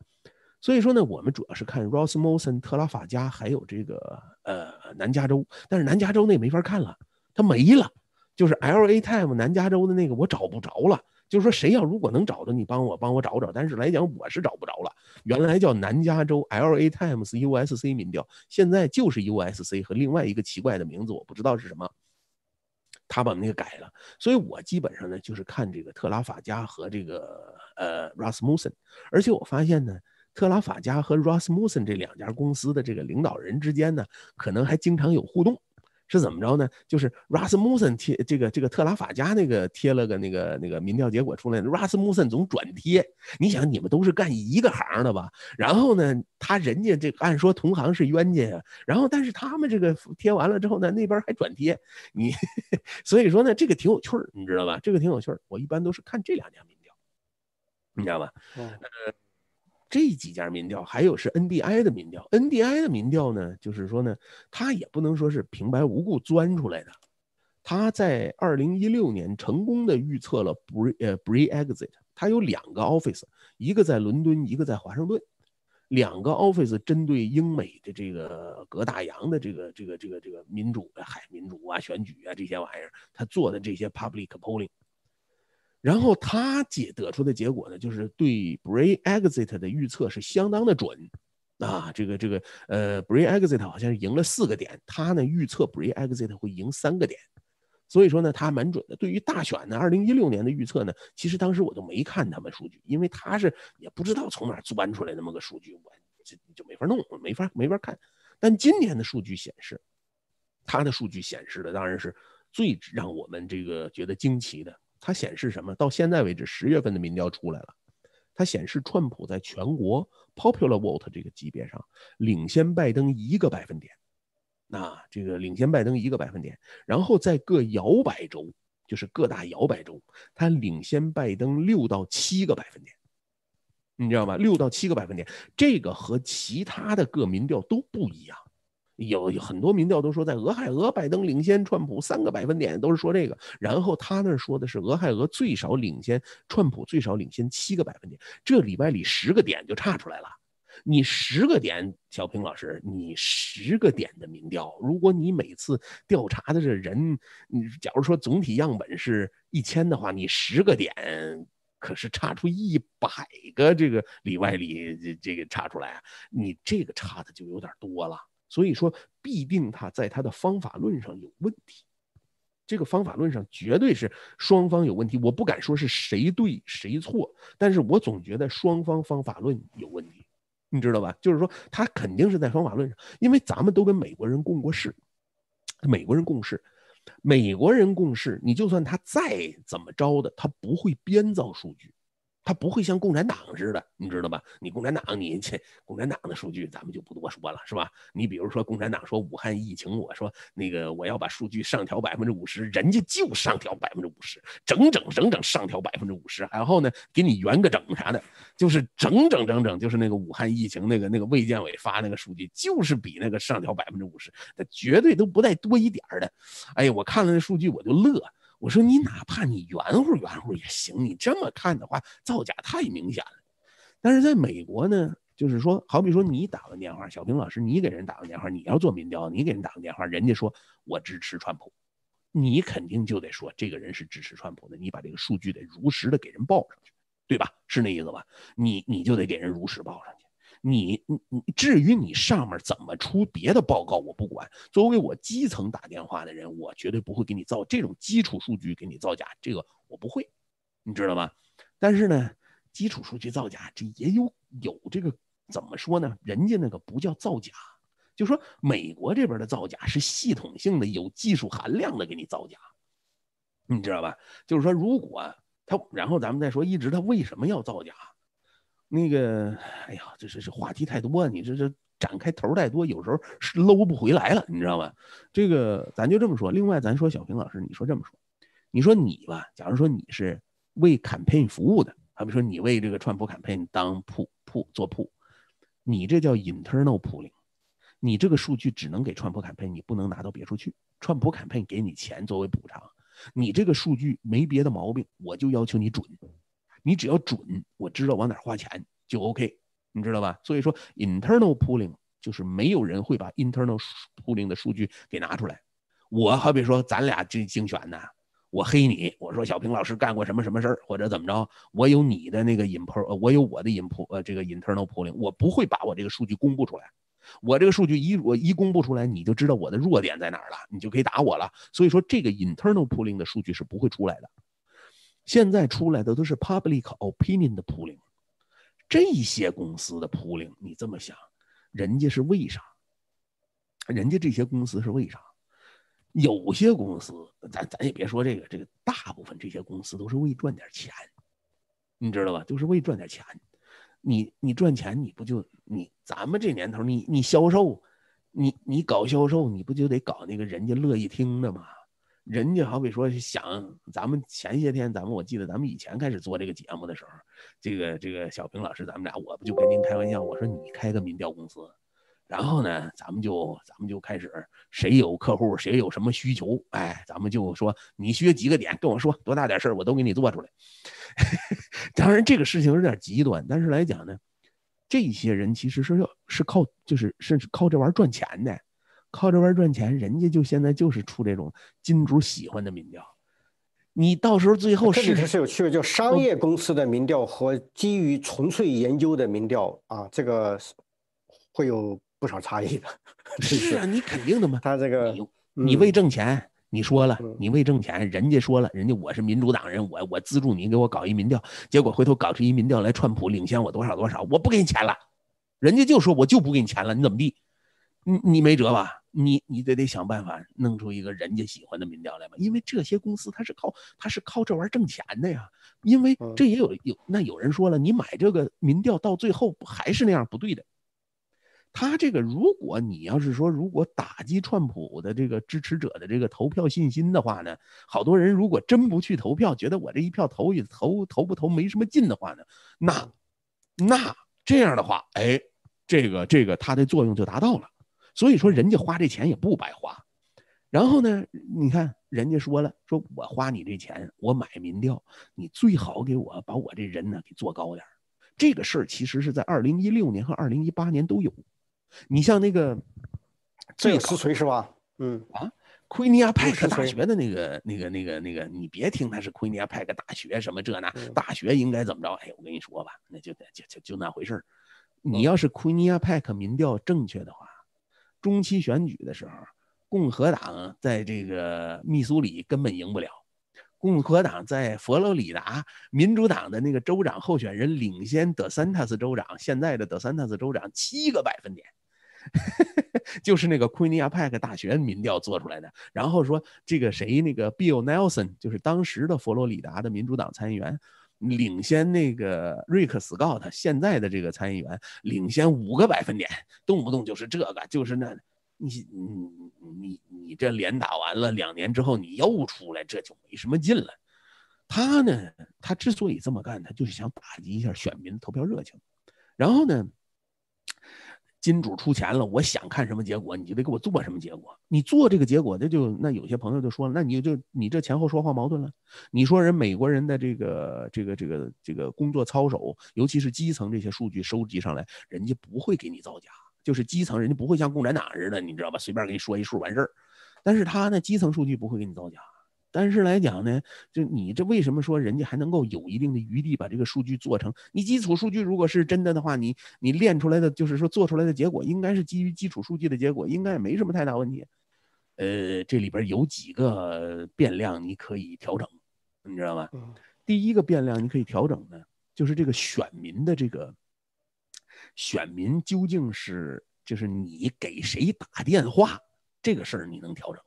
所以说呢，我们主要是看 Ross Mosen、特拉法加，还有这个呃南加州。但是南加州那没法看了，它没了。就是 L A Times 南加州的那个我找不着了。就是说，谁要如果能找到，你帮我帮我找找。但是来讲，我是找不着了。原来叫南加州 L A Times U S C 民调，现在就是 U S C 和另外一个奇怪的名字，我不知道是什么。他把那个改了，所以我基本上呢就是看这个特拉法加和这个呃 Rasmussen，而且我发现呢，特拉法加和 Rasmussen 这两家公司的这个领导人之间呢，可能还经常有互动。是怎么着呢？就是 Rasmussen 贴这个这个特拉法加那个贴了个那个那个民调结果出来，Rasmussen 总转贴。你想，你们都是干一个行的吧？然后呢，他人家这按说同行是冤家呀。然后，但是他们这个贴完了之后呢，那边还转贴你。所以说呢，这个挺有趣儿，你知道吧？这个挺有趣儿。我一般都是看这两家民调，你知道吧？嗯。这几家民调，还有是 NDI 的民调。NDI 的民调呢，就是说呢，它也不能说是平白无故钻出来的。他在二零一六年成功的预测了 Bre 呃 Brexit。他有两个 office，一个在伦敦，一个在华盛顿。两个 office 针对英美的这个隔大洋的这个这个这个这个民主海民主啊选举啊这些玩意儿，他做的这些 public polling。然后他解得出的结果呢，就是对 Brexit 的预测是相当的准啊！这个这个呃，Brexit 好像是赢了四个点，他呢预测 Brexit 会赢三个点，所以说呢，他蛮准的。对于大选呢，二零一六年的预测呢，其实当时我都没看他们数据，因为他是也不知道从哪钻出来那么个数据，我就就没法弄，没法没法看。但今年的数据显示，他的数据显示的当然是最让我们这个觉得惊奇的。它显示什么？到现在为止，十月份的民调出来了，它显示川普在全国 popular vote 这个级别上领先拜登一个百分点。那这个领先拜登一个百分点，然后在各摇摆州，就是各大摇摆州，它领先拜登六到七个百分点，你知道吗？六到七个百分点，这个和其他的各民调都不一样。有很多民调都说，在俄亥俄，拜登领先川普三个百分点，都是说这个。然后他那说的是俄亥俄最少领先川普最少领先七个百分点，这里外里十个点就差出来了。你十个点，小平老师，你十个点的民调，如果你每次调查的这人，你假如说总体样本是一千的话，你十个点可是差出一百个，这个里外里这这个差出来，你这个差的就有点多了。所以说，必定他在他的方法论上有问题，这个方法论上绝对是双方有问题。我不敢说是谁对谁错，但是我总觉得双方方法论有问题，你知道吧？就是说，他肯定是在方法论上，因为咱们都跟美国人共过事，美国人共事，美国人共事，你就算他再怎么着的，他不会编造数据。他不会像共产党似的，你知道吧？你共产党，你这共产党的数据，咱们就不多说了，是吧？你比如说共产党说武汉疫情，我说那个我要把数据上调百分之五十，人家就上调百分之五十，整整整整上调百分之五十，然后呢，给你圆个整啥的，就是整整整整就是那个武汉疫情那个那个卫健委发那个数据，就是比那个上调百分之五十，他绝对都不带多一点的。哎呀，我看了那数据我就乐。我说你哪怕你圆乎圆乎也行，你这么看的话，造假太明显了。但是在美国呢，就是说，好比说你打个电话，小平老师，你给人打个电话，你要做民调，你给人打个电话，人家说我支持川普，你肯定就得说这个人是支持川普的，你把这个数据得如实的给人报上去，对吧？是那意思吧？你你就得给人如实报上去。你你你，至于你上面怎么出别的报告，我不管。作为我基层打电话的人，我绝对不会给你造这种基础数据，给你造假，这个我不会，你知道吧？但是呢，基础数据造假，这也有有这个怎么说呢？人家那个不叫造假，就说美国这边的造假是系统性的，有技术含量的给你造假，你知道吧？就是说，如果他，然后咱们再说，一直他为什么要造假？那个，哎呀，这这这话题太多，你这这展开头太多，有时候是搂不回来了，你知道吗？这个咱就这么说。另外，咱说小平老师，你说这么说，你说你吧，假如说你是为 campaign 服务的，好比说你为这个川普 campaign 当铺铺做铺，你这叫 internal pulling，你这个数据只能给川普 campaign，你不能拿到别处去。川普 campaign 给你钱作为补偿，你这个数据没别的毛病，我就要求你准。你只要准，我知道往哪花钱就 OK，你知道吧？所以说，internal pooling 就是没有人会把 internal pooling 的数据给拿出来。我好比说，咱俩就竞选呢，我黑你，我说小平老师干过什么什么事儿或者怎么着，我有你的那个 i n p u o 呃，我有我的 i n p u o 呃，这个 internal pooling，我不会把我这个数据公布出来。我这个数据一我一公布出来，你就知道我的弱点在哪儿了，你就可以打我了。所以说，这个 internal pooling 的数据是不会出来的。现在出来的都是 public opinion 的 pooling，这些公司的 pooling，你这么想，人家是为啥？人家这些公司是为啥？有些公司，咱咱也别说这个，这个大部分这些公司都是为赚点钱，你知道吧？就是为赚点钱。你你赚钱，你不就你咱们这年头，你你销售，你你搞销售，你不就得搞那个人家乐意听的吗？人家好比说想咱们前些天咱们我记得咱们以前开始做这个节目的时候，这个这个小平老师咱们俩我不就跟您开玩笑，我说你开个民调公司，然后呢咱们就咱们就开始谁有客户谁有什么需求，哎，咱们就说你需要几个点跟我说多大点事儿我都给你做出来。当然这个事情有点极端，但是来讲呢，这些人其实是要是靠就是甚至靠这玩意儿赚钱的。靠这玩赚钱，人家就现在就是出这种金主喜欢的民调，你到时候最后事实是有区别，就商业公司的民调和基于纯粹研究的民调啊，这个会有不少差异的。是啊，你肯定的嘛？他这个你为挣钱，你说了；你为挣钱，人家说了，人家我是民主党人，我我资助你给我搞一民调，结果回头搞出一民调来，川普领先我多少多少，我不给你钱了，人家就说我就不给你钱了，你怎么地？你你没辙吧？你你得得想办法弄出一个人家喜欢的民调来嘛，因为这些公司它是靠它是靠这玩意儿挣钱的呀。因为这也有有那有人说了，你买这个民调到最后不还是那样不对的。他这个如果你要是说如果打击川普的这个支持者的这个投票信心的话呢，好多人如果真不去投票，觉得我这一票投也投投不投没什么劲的话呢，那那这样的话，哎，这个这个它的作用就达到了。所以说，人家花这钱也不白花。然后呢，你看人家说了，说我花你这钱，我买民调，你最好给我把我这人呢给做高点这个事儿其实是在二零一六年和二零一八年都有。你像那个，这是实锤是吧？嗯啊，奎尼亚派克大学的那个、那个、那个、那个，你别听他是奎尼亚派克大学什么这那，大学应该怎么着？哎，我跟你说吧，那就就就就那回事儿。你要是奎尼亚派克民调正确的话。中期选举的时候，共和党在这个密苏里根本赢不了。共和党在佛罗里达，民主党的那个州长候选人领先德三塔斯州长，现在的德三塔斯州长七个百分点，就是那个昆尼亚派克大学民调做出来的。然后说这个谁那个 Bill Nelson，就是当时的佛罗里达的民主党参议员。领先那个瑞克斯·高特现在的这个参议员领先五个百分点，动不动就是这个，就是那，你你你你你这连打完了两年之后，你又出来，这就没什么劲了。他呢，他之所以这么干，他就是想打击一下选民投票热情。然后呢？金主出钱了，我想看什么结果，你就得给我做什么结果。你做这个结果，那就那有些朋友就说了，那你就你这前后说话矛盾了。你说人美国人的这个这个这个这个工作操守，尤其是基层这些数据收集上来，人家不会给你造假，就是基层人家不会像共产党似的，你知道吧？随便给你说一数完事儿。但是他那基层数据不会给你造假。但是来讲呢，就你这为什么说人家还能够有一定的余地把这个数据做成？你基础数据如果是真的的话，你你练出来的就是说做出来的结果应该是基于基础数据的结果，应该也没什么太大问题。呃，这里边有几个变量你可以调整，你知道吗？第一个变量你可以调整的，就是这个选民的这个选民究竟是就是你给谁打电话这个事儿，你能调整。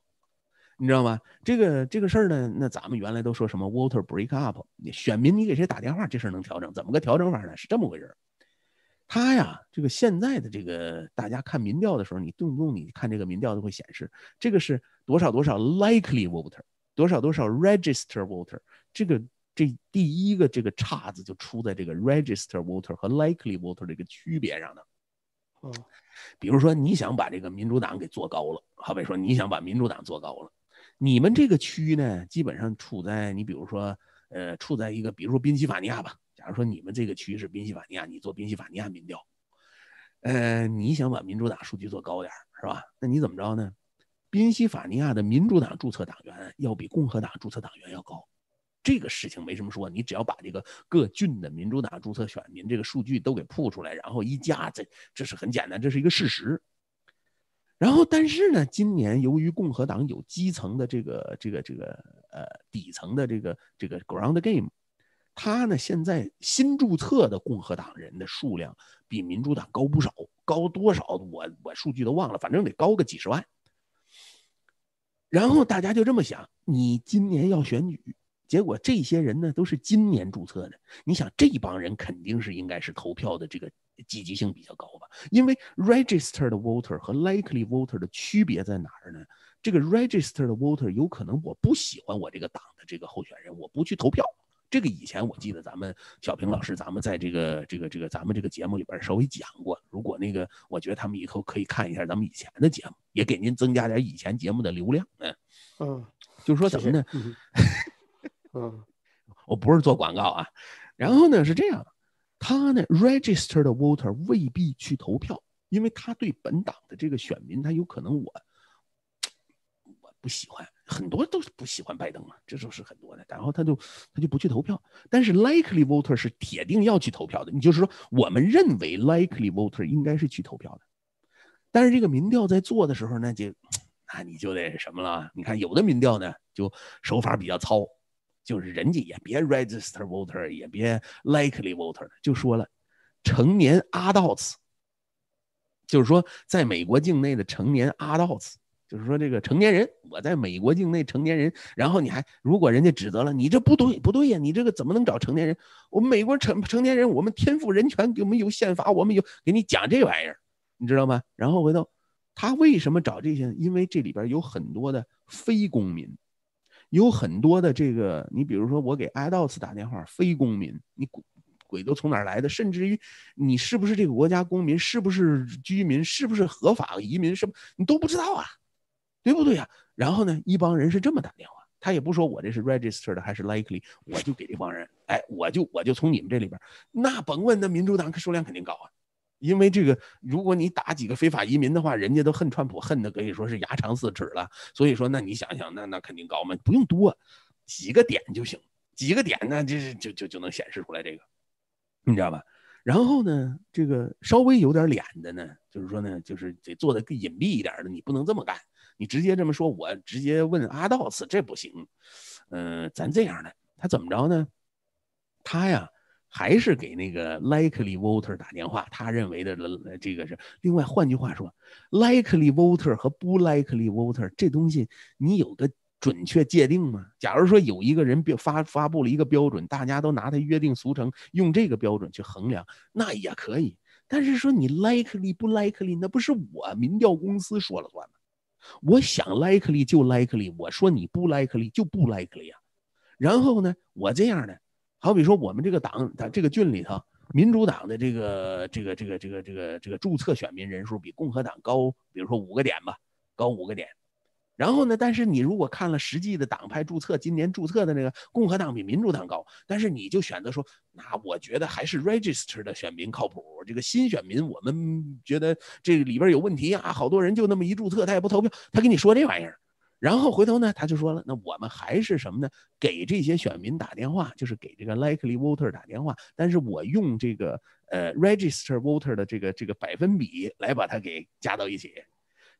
你知道吗？这个这个事儿呢，那咱们原来都说什么？Water break up，选民，你给谁打电话？这事儿能调整？怎么个调整法呢？是这么回事儿。他呀，这个现在的这个大家看民调的时候，你动不动你看这个民调都会显示这个是多少多少 likely voter，多少多少 register voter。这个这第一个这个岔子就出在这个 register voter 和 likely voter 这个区别上呢。嗯，比如说你想把这个民主党给做高了，好比说你想把民主党做高了。你们这个区呢，基本上处在你比如说，呃，处在一个比如说宾夕法尼亚吧。假如说你们这个区是宾夕法尼亚，你做宾夕法尼亚民调，呃，你想把民主党数据做高点是吧？那你怎么着呢？宾夕法尼亚的民主党注册党员要比共和党注册党员要高，这个事情没什么说，你只要把这个各郡的民主党注册选民这个数据都给铺出来，然后一加，这这是很简单，这是一个事实。然后，但是呢，今年由于共和党有基层的这个、这个、这个，呃，底层的这个、这个 ground game，他呢现在新注册的共和党人的数量比民主党高不少，高多少我我数据都忘了，反正得高个几十万。然后大家就这么想，你今年要选举，结果这些人呢都是今年注册的，你想这帮人肯定是应该是投票的这个。积极性比较高吧，因为 register d voter 和 likely voter 的区别在哪儿呢？这个 register d voter 有可能我不喜欢我这个党的这个候选人，我不去投票。这个以前我记得咱们小平老师，咱们在这个这个这个咱们这个节目里边稍微讲过。如果那个我觉得他们以后可以看一下咱们以前的节目，也给您增加点以前节目的流量。嗯嗯，就是说怎么呢？嗯，我不是做广告啊。然后呢，是这样。他呢，registered voter 未必去投票，因为他对本党的这个选民，他有可能我我不喜欢，很多都是不喜欢拜登嘛，这就是很多的。然后他就他就不去投票。但是 likely voter 是铁定要去投票的。你就是说，我们认为 likely voter 应该是去投票的。但是这个民调在做的时候呢，就那你就得什么了？你看有的民调呢，就手法比较糙。就是人家也别 register voter，也别 likely voter，就说了，成年 adults，就是说在美国境内的成年 adults，就是说这个成年人，我在美国境内成年人。然后你还如果人家指责了你，这不对不对呀，你这个怎么能找成年人？我们美国成成年人，我们天赋人权，给我们有宪法，我们有给你讲这玩意儿，你知道吗？然后回头他为什么找这些？因为这里边有很多的非公民。有很多的这个，你比如说我给 Idols 打电话，非公民，你鬼鬼都从哪儿来的？甚至于你是不是这个国家公民，是不是居民，是不是合法移民，什么你都不知道啊，对不对啊？然后呢，一帮人是这么打电话，他也不说我这是 registered 还是 likely，我就给这帮人，哎，我就我就从你们这里边，那甭问，那民主党数量肯定高啊。因为这个，如果你打几个非法移民的话，人家都恨川普恨的可以说是牙长四尺了。所以说，那你想想，那那肯定高嘛，不用多，几个点就行，几个点呢，就就就就能显示出来这个，你知道吧？然后呢，这个稍微有点脸的呢，就是说呢，就是得做的更隐蔽一点的，你不能这么干，你直接这么说，我直接问阿道斯，这不行。嗯，咱这样的，他怎么着呢？他呀。还是给那个 Likely Voter 打电话，他认为的这个是另外。换句话说，Likely Voter 和不 Likely Voter 这东西，你有个准确界定吗？假如说有一个人标发发布了一个标准，大家都拿他约定俗成，用这个标准去衡量，那也可以。但是说你 Likely 不 Likely，那不是我民调公司说了算吗？我想 Likely 就 Likely，我说你不 Likely 就不 Likely，然后呢，我这样的。好比说，我们这个党，在这个郡里头，民主党的这个这个这个这个这个这个注册选民人数比共和党高，比如说五个点吧，高五个点。然后呢，但是你如果看了实际的党派注册，今年注册的那个共和党比民主党高，但是你就选择说，那我觉得还是 register 的选民靠谱。这个新选民，我们觉得这里边有问题啊，好多人就那么一注册，他也不投票，他跟你说这玩意儿。然后回头呢，他就说了，那我们还是什么呢？给这些选民打电话，就是给这个 likely voter 打电话。但是我用这个呃 register voter 的这个这个百分比来把它给加到一起。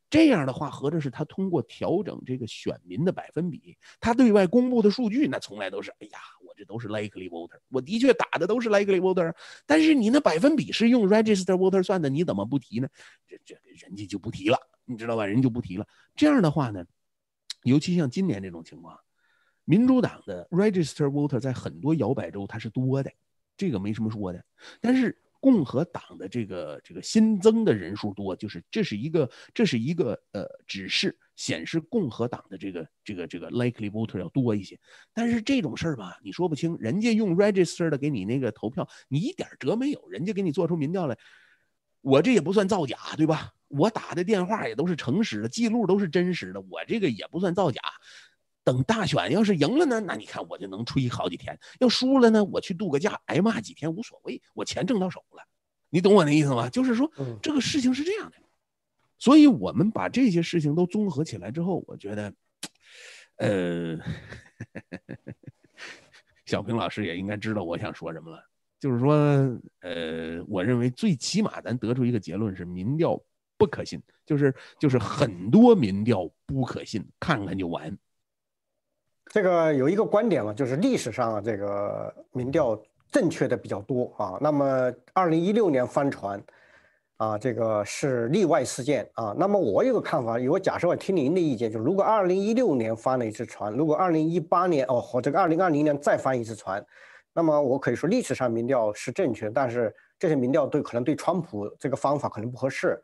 这样的话，合着是他通过调整这个选民的百分比，他对外公布的数据那从来都是，哎呀，我这都是 likely voter，我的确打的都是 likely voter。但是你那百分比是用 register voter 算的，你怎么不提呢？这这人家就不提了，你知道吧？人就不提了。这样的话呢？尤其像今年这种情况，民主党的 register voter 在很多摇摆州它是多的，这个没什么说的。但是共和党的这个这个新增的人数多，就是这是一个这是一个呃指示显示共和党的这个这个这个 likely voter 要多一些。但是这种事儿吧，你说不清，人家用 register 的给你那个投票，你一点辙没有，人家给你做出民调来，我这也不算造假，对吧？我打的电话也都是诚实的，记录都是真实的，我这个也不算造假。等大选要是赢了呢，那你看我就能吹好几天；要输了呢，我去度个假，挨骂几天无所谓，我钱挣到手了。你懂我那意思吗？就是说，这个事情是这样的。所以，我们把这些事情都综合起来之后，我觉得，呃，小平老师也应该知道我想说什么了。就是说，呃，我认为最起码咱得出一个结论是民调。不可信，就是就是很多民调不可信，看看就完。这个有一个观点嘛，就是历史上这个民调正确的比较多啊。那么二零一六年翻船啊，这个是例外事件啊。那么我有个看法，有个假设，我听您的意见，就是如果二零一六年翻了一次船，如果二零一八年哦和这个二零二零年再翻一次船，那么我可以说历史上民调是正确，但是这些民调对可能对川普这个方法可能不合适。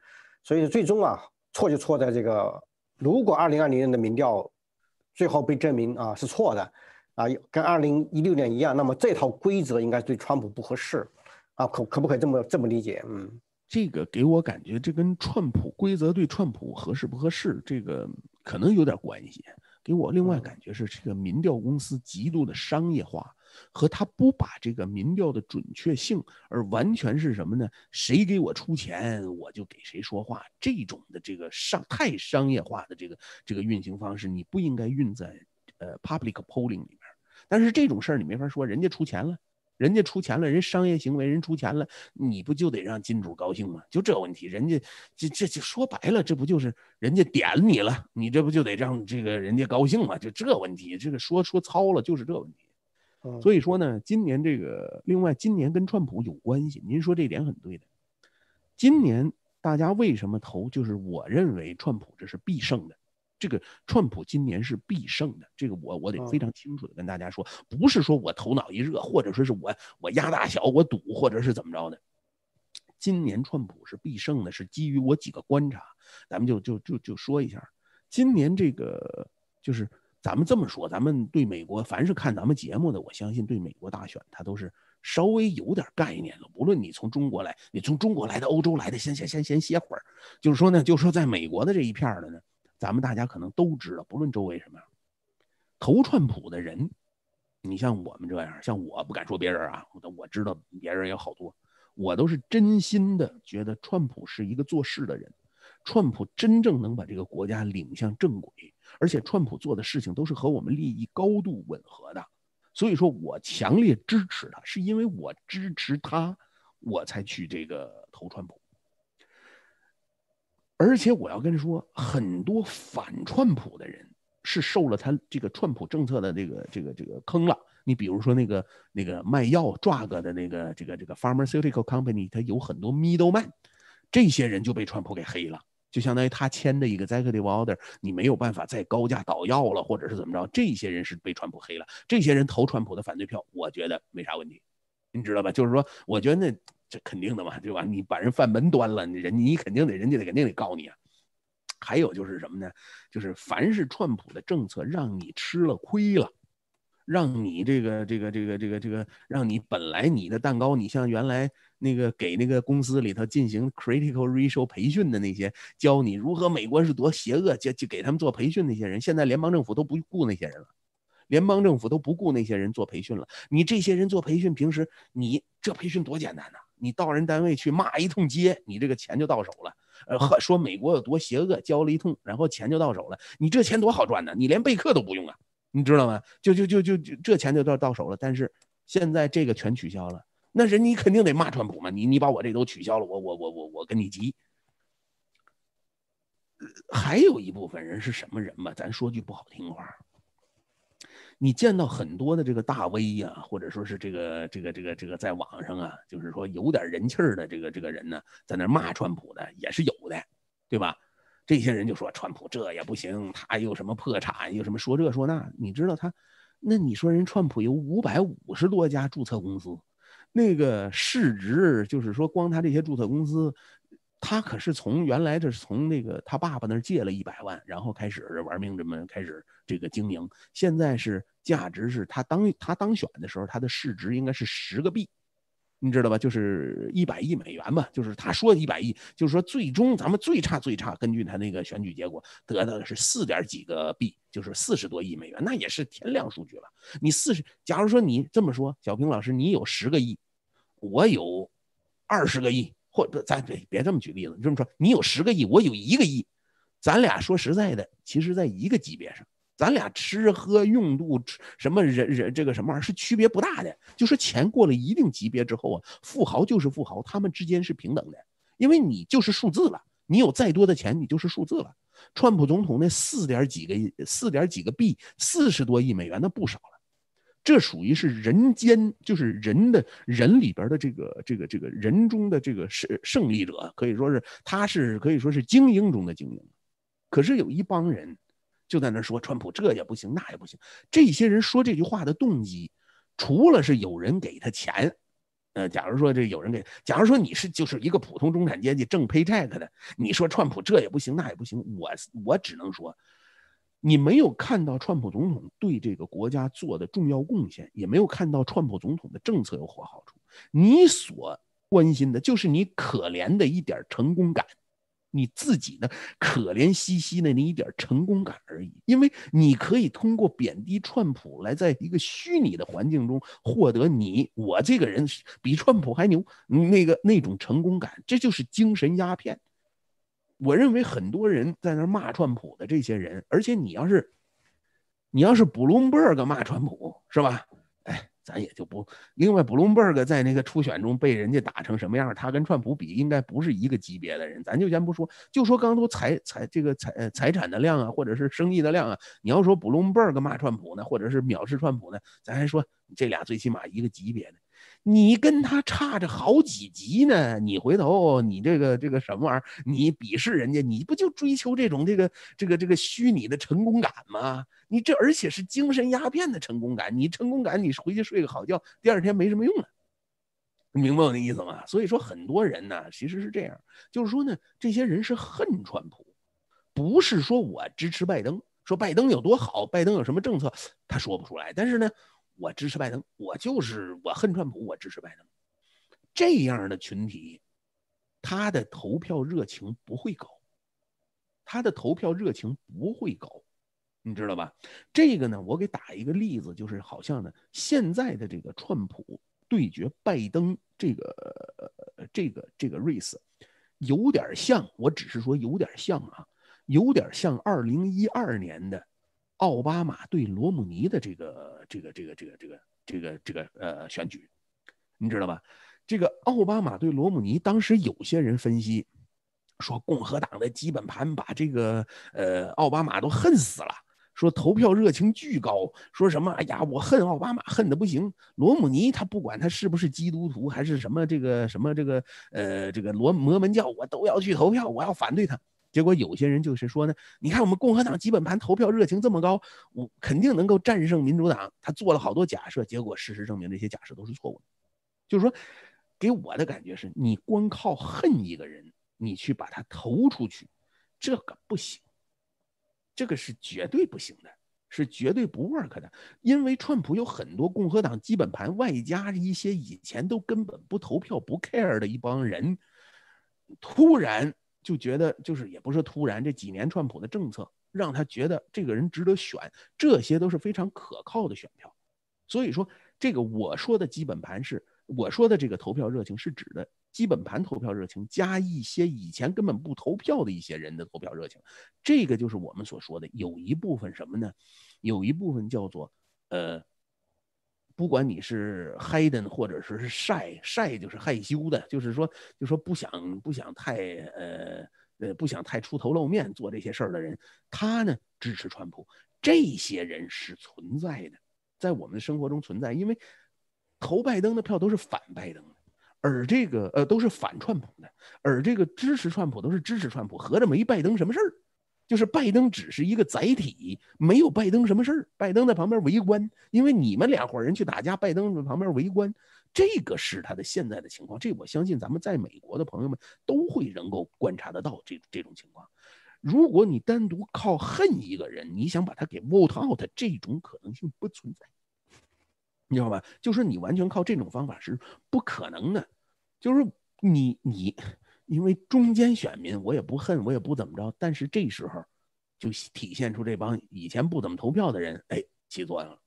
所以最终啊，错就错在这个，如果二零二零年的民调，最后被证明啊是错的，啊跟二零一六年一样，那么这套规则应该对川普不合适，啊可可不可以这么这么理解？嗯，这个给我感觉这跟川普规则对川普合适不合适，这个可能有点关系。给我另外感觉是这个民调公司极度的商业化。和他不把这个民调的准确性，而完全是什么呢？谁给我出钱，我就给谁说话。这种的这个商太商业化的这个这个运行方式，你不应该运在呃 public polling 里面。但是这种事儿你没法说，人家出钱了，人家出钱了，人商业行为，人出钱了，你不就得让金主高兴吗？就这问题，人家这这就说白了，这不就是人家点了你了，你这不就得让这个人家高兴吗？就这问题，这个说说糙了，就是这问题。所以说呢，今年这个另外，今年跟川普有关系，您说这点很对的。今年大家为什么投？就是我认为川普这是必胜的，这个川普今年是必胜的。这个我我得非常清楚的跟大家说，不是说我头脑一热，或者说是我我压大小我赌，或者是怎么着的。今年川普是必胜的，是基于我几个观察，咱们就就就就说一下，今年这个就是。咱们这么说，咱们对美国，凡是看咱们节目的，我相信对美国大选他都是稍微有点概念了。不论你从中国来，你从中国来的、欧洲来的，先先先先歇会儿。就是说呢，就说在美国的这一片的呢，咱们大家可能都知道，不论周围什么样，投川普的人，你像我们这样，像我不敢说别人啊，我我知道别人有好多，我都是真心的觉得川普是一个做事的人，川普真正能把这个国家领向正轨。而且川普做的事情都是和我们利益高度吻合的，所以说我强烈支持他，是因为我支持他，我才去这个投川普。而且我要跟你说，很多反川普的人是受了他这个川普政策的这个这个这个坑了。你比如说那个那个卖药 drug 的那个这个这个 pharmaceutical company，他有很多 middleman，这些人就被川普给黑了。就相当于他签的一个 executive order，你没有办法再高价倒药了，或者是怎么着？这些人是被川普黑了，这些人投川普的反对票，我觉得没啥问题，你知道吧？就是说，我觉得那这肯定的嘛，对吧？你把人犯门端了，你人你肯定得人家得肯定得告你啊。还有就是什么呢？就是凡是川普的政策让你吃了亏了。让你这个这个这个这个这个，让你本来你的蛋糕，你像原来那个给那个公司里头进行 critical r a t i o 培训的那些，教你如何美国是多邪恶，就就给他们做培训那些人，现在联邦政府都不雇那些人了，联邦政府都不雇那些人做培训了。你这些人做培训，平时你这培训多简单呐，你到人单位去骂一通街，你这个钱就到手了。呃，说美国有多邪恶，教了一通，然后钱就到手了。你这钱多好赚呐，你连备课都不用啊。你知道吗？就就就就就这钱就到到手了，但是现在这个全取消了。那人你肯定得骂川普嘛？你你把我这都取消了，我我我我我跟你急。还有一部分人是什么人嘛？咱说句不好听话，你见到很多的这个大 V 呀，或者说是这个这个这个这个在网上啊，就是说有点人气儿的这个这个人呢，在那骂川普的也是有的，对吧？这些人就说川普这也不行，他又什么破产，又什么说这说那。你知道他，那你说人川普有五百五十多家注册公司，那个市值就是说光他这些注册公司，他可是从原来这是从那个他爸爸那儿借了一百万，然后开始玩命这么开始这个经营。现在是价值是他当他当选的时候，他的市值应该是十个币。你知道吧？就是一百亿美元吧，就是他说一百亿，就是说最终咱们最差最差，根据他那个选举结果得到的是四点几个币，就是四十多亿美元，那也是天量数据了。你四十，假如说你这么说，小平老师，你有十个亿，我有二十个亿，或者咱别别这么举例子，你这么说，你有十个亿，我有一个亿，咱俩说实在的，其实在一个级别上。咱俩吃喝用度，什么人人这个什么玩意儿是区别不大的。就说钱过了一定级别之后啊，富豪就是富豪，他们之间是平等的，因为你就是数字了。你有再多的钱，你就是数字了。川普总统那四点几个四点几个币，四十多亿美元的不少了，这属于是人间就是人的人里边的这个这个这个人中的这个胜胜利者，可以说是他是可以说是精英中的精英。可是有一帮人。就在那说川普这也不行那也不行，这些人说这句话的动机，除了是有人给他钱，呃，假如说这有人给，假如说你是就是一个普通中产阶级挣 paycheck 的，你说川普这也不行那也不行，我我只能说，你没有看到川普总统对这个国家做的重要贡献，也没有看到川普总统的政策有何好处，你所关心的就是你可怜的一点成功感。你自己的可怜兮兮的那一点成功感而已，因为你可以通过贬低川普来，在一个虚拟的环境中获得你我这个人比川普还牛那个那种成功感，这就是精神鸦片。我认为很多人在那骂川普的这些人，而且你要是你要是布隆伯格骂川普，是吧？咱也就不另外，布隆伯格在那个初选中被人家打成什么样？他跟川普比，应该不是一个级别的人。咱就先不说，就说刚都财财这个财财产的量啊，或者是生意的量啊，你要说布隆伯格骂川普呢，或者是藐视川普呢，咱还说这俩最起码一个级别的。你跟他差着好几级呢，你回头你这个这个什么玩意儿，你鄙视人家，你不就追求这种这个这个这个虚拟的成功感吗？你这而且是精神鸦片的成功感，你成功感你回去睡个好觉，第二天没什么用了，明白我的意思吗？所以说很多人呢其实是这样，就是说呢，这些人是恨川普，不是说我支持拜登，说拜登有多好，拜登有什么政策，他说不出来，但是呢。我支持拜登，我就是我恨川普，我支持拜登。这样的群体，他的投票热情不会高，他的投票热情不会高，你知道吧？这个呢，我给打一个例子，就是好像呢，现在的这个川普对决拜登这个这个这个 race，有点像，我只是说有点像啊，有点像二零一二年的。奥巴马对罗姆尼的这个这个这个这个这个这个这个呃选举，你知道吧？这个奥巴马对罗姆尼，当时有些人分析说，共和党的基本盘把这个呃奥巴马都恨死了，说投票热情巨高，说什么哎呀我恨奥巴马恨的不行，罗姆尼他不管他是不是基督徒还是什么这个什么这个呃这个罗摩门教，我都要去投票，我要反对他。结果有些人就是说呢，你看我们共和党基本盘投票热情这么高，我肯定能够战胜民主党。他做了好多假设，结果事实证明这些假设都是错误的。就是说，给我的感觉是你光靠恨一个人，你去把他投出去，这个不行，这个是绝对不行的，是绝对不 work 的。因为川普有很多共和党基本盘，外加一些以前都根本不投票、不 care 的一帮人，突然。就觉得就是也不是突然这几年川普的政策让他觉得这个人值得选，这些都是非常可靠的选票。所以说这个我说的基本盘是我说的这个投票热情是指的基本盘投票热情加一些以前根本不投票的一些人的投票热情，这个就是我们所说的有一部分什么呢？有一部分叫做呃。不管你是 hidden 或者说是 shy，shy 就是害羞的，就是说，就说不想不想太呃呃不想太出头露面做这些事儿的人，他呢支持川普，这些人是存在的，在我们的生活中存在。因为投拜登的票都是反拜登的，而这个呃都是反川普的，而这个支持川普都是支持川普，合着没拜登什么事儿。就是拜登只是一个载体，没有拜登什么事儿。拜登在旁边围观，因为你们两伙人去打架，拜登在旁边围观，这个是他的现在的情况。这我相信咱们在美国的朋友们都会能够观察得到这这种情况。如果你单独靠恨一个人，你想把他给 vote out，这种可能性不存在，你知道吧？就是你完全靠这种方法是不可能的。就是你你。因为中间选民，我也不恨，我也不怎么着。但是这时候，就体现出这帮以前不怎么投票的人，哎，起作用了。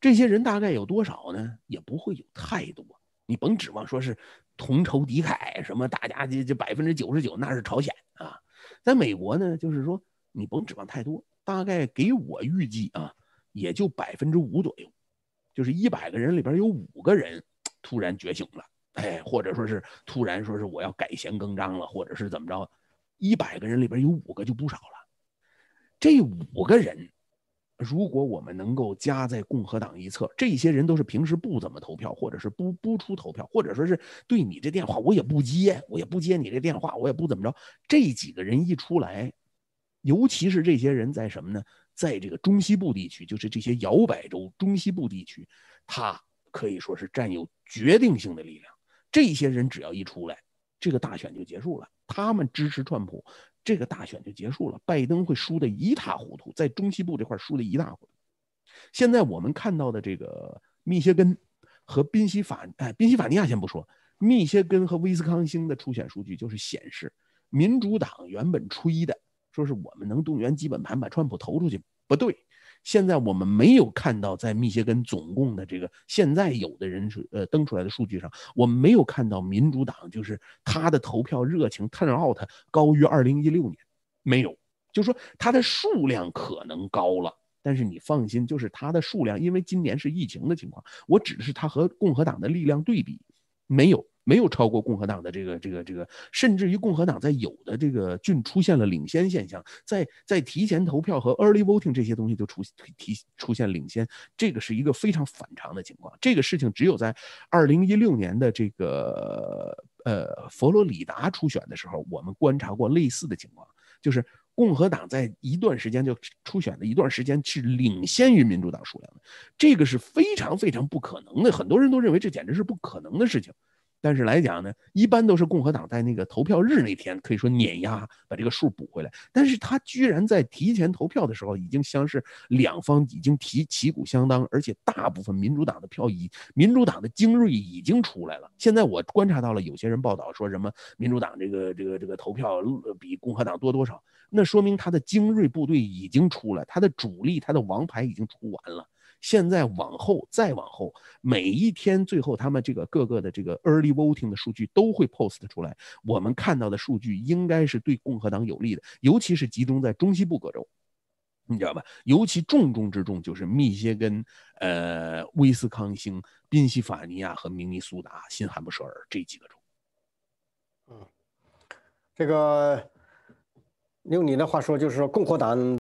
这些人大概有多少呢？也不会有太多。你甭指望说是同仇敌忾什么，大家这这百分之九十九那是朝鲜啊。在美国呢，就是说你甭指望太多，大概给我预计啊，也就百分之五左右，就是一百个人里边有五个人突然觉醒了。哎，或者说，是突然说是我要改弦更张了，或者是怎么着？一百个人里边有五个就不少了。这五个人，如果我们能够加在共和党一侧，这些人都是平时不怎么投票，或者是不不出投票，或者说是对你这电话我也不接，我也不接你这电话，我也不怎么着。这几个人一出来，尤其是这些人在什么呢？在这个中西部地区，就是这些摇摆州中西部地区，他可以说是占有决定性的力量。这些人只要一出来，这个大选就结束了。他们支持川普，这个大选就结束了。拜登会输得一塌糊涂，在中西部这块输得一塌糊涂。现在我们看到的这个密歇根和宾夕法哎宾夕法尼亚先不说，密歇根和威斯康星的初选数据就是显示，民主党原本吹的说是我们能动员基本盘把川普投出去，不对。现在我们没有看到在密歇根总共的这个，现在有的人是呃登出来的数据上，我们没有看到民主党就是他的投票热情 turnout 高于二零一六年，没有，就说他的数量可能高了，但是你放心，就是他的数量，因为今年是疫情的情况，我指的是他和共和党的力量对比，没有。没有超过共和党的这个这个这个，甚至于共和党在有的这个郡出现了领先现象，在在提前投票和 early voting 这些东西就出提出现领先，这个是一个非常反常的情况。这个事情只有在二零一六年的这个呃佛罗里达初选的时候，我们观察过类似的情况，就是共和党在一段时间就初选的一段时间是领先于民主党数量的，这个是非常非常不可能的，很多人都认为这简直是不可能的事情。但是来讲呢，一般都是共和党在那个投票日那天可以说碾压，把这个数补回来。但是他居然在提前投票的时候，已经像是两方已经提旗鼓相当，而且大部分民主党的票已民主党的精锐已经出来了。现在我观察到了，有些人报道说什么民主党这个这个这个投票比共和党多多少，那说明他的精锐部队已经出来，他的主力，他的王牌已经出完了。现在往后再往后，每一天最后他们这个各个的这个 early voting 的数据都会 post 出来，我们看到的数据应该是对共和党有利的，尤其是集中在中西部各州，你知道吧？尤其重中之重就是密歇根、呃、威斯康星、宾夕法尼亚和明尼苏达、新罕布什尔这几个州。嗯，这个用你的话说就是说共和党。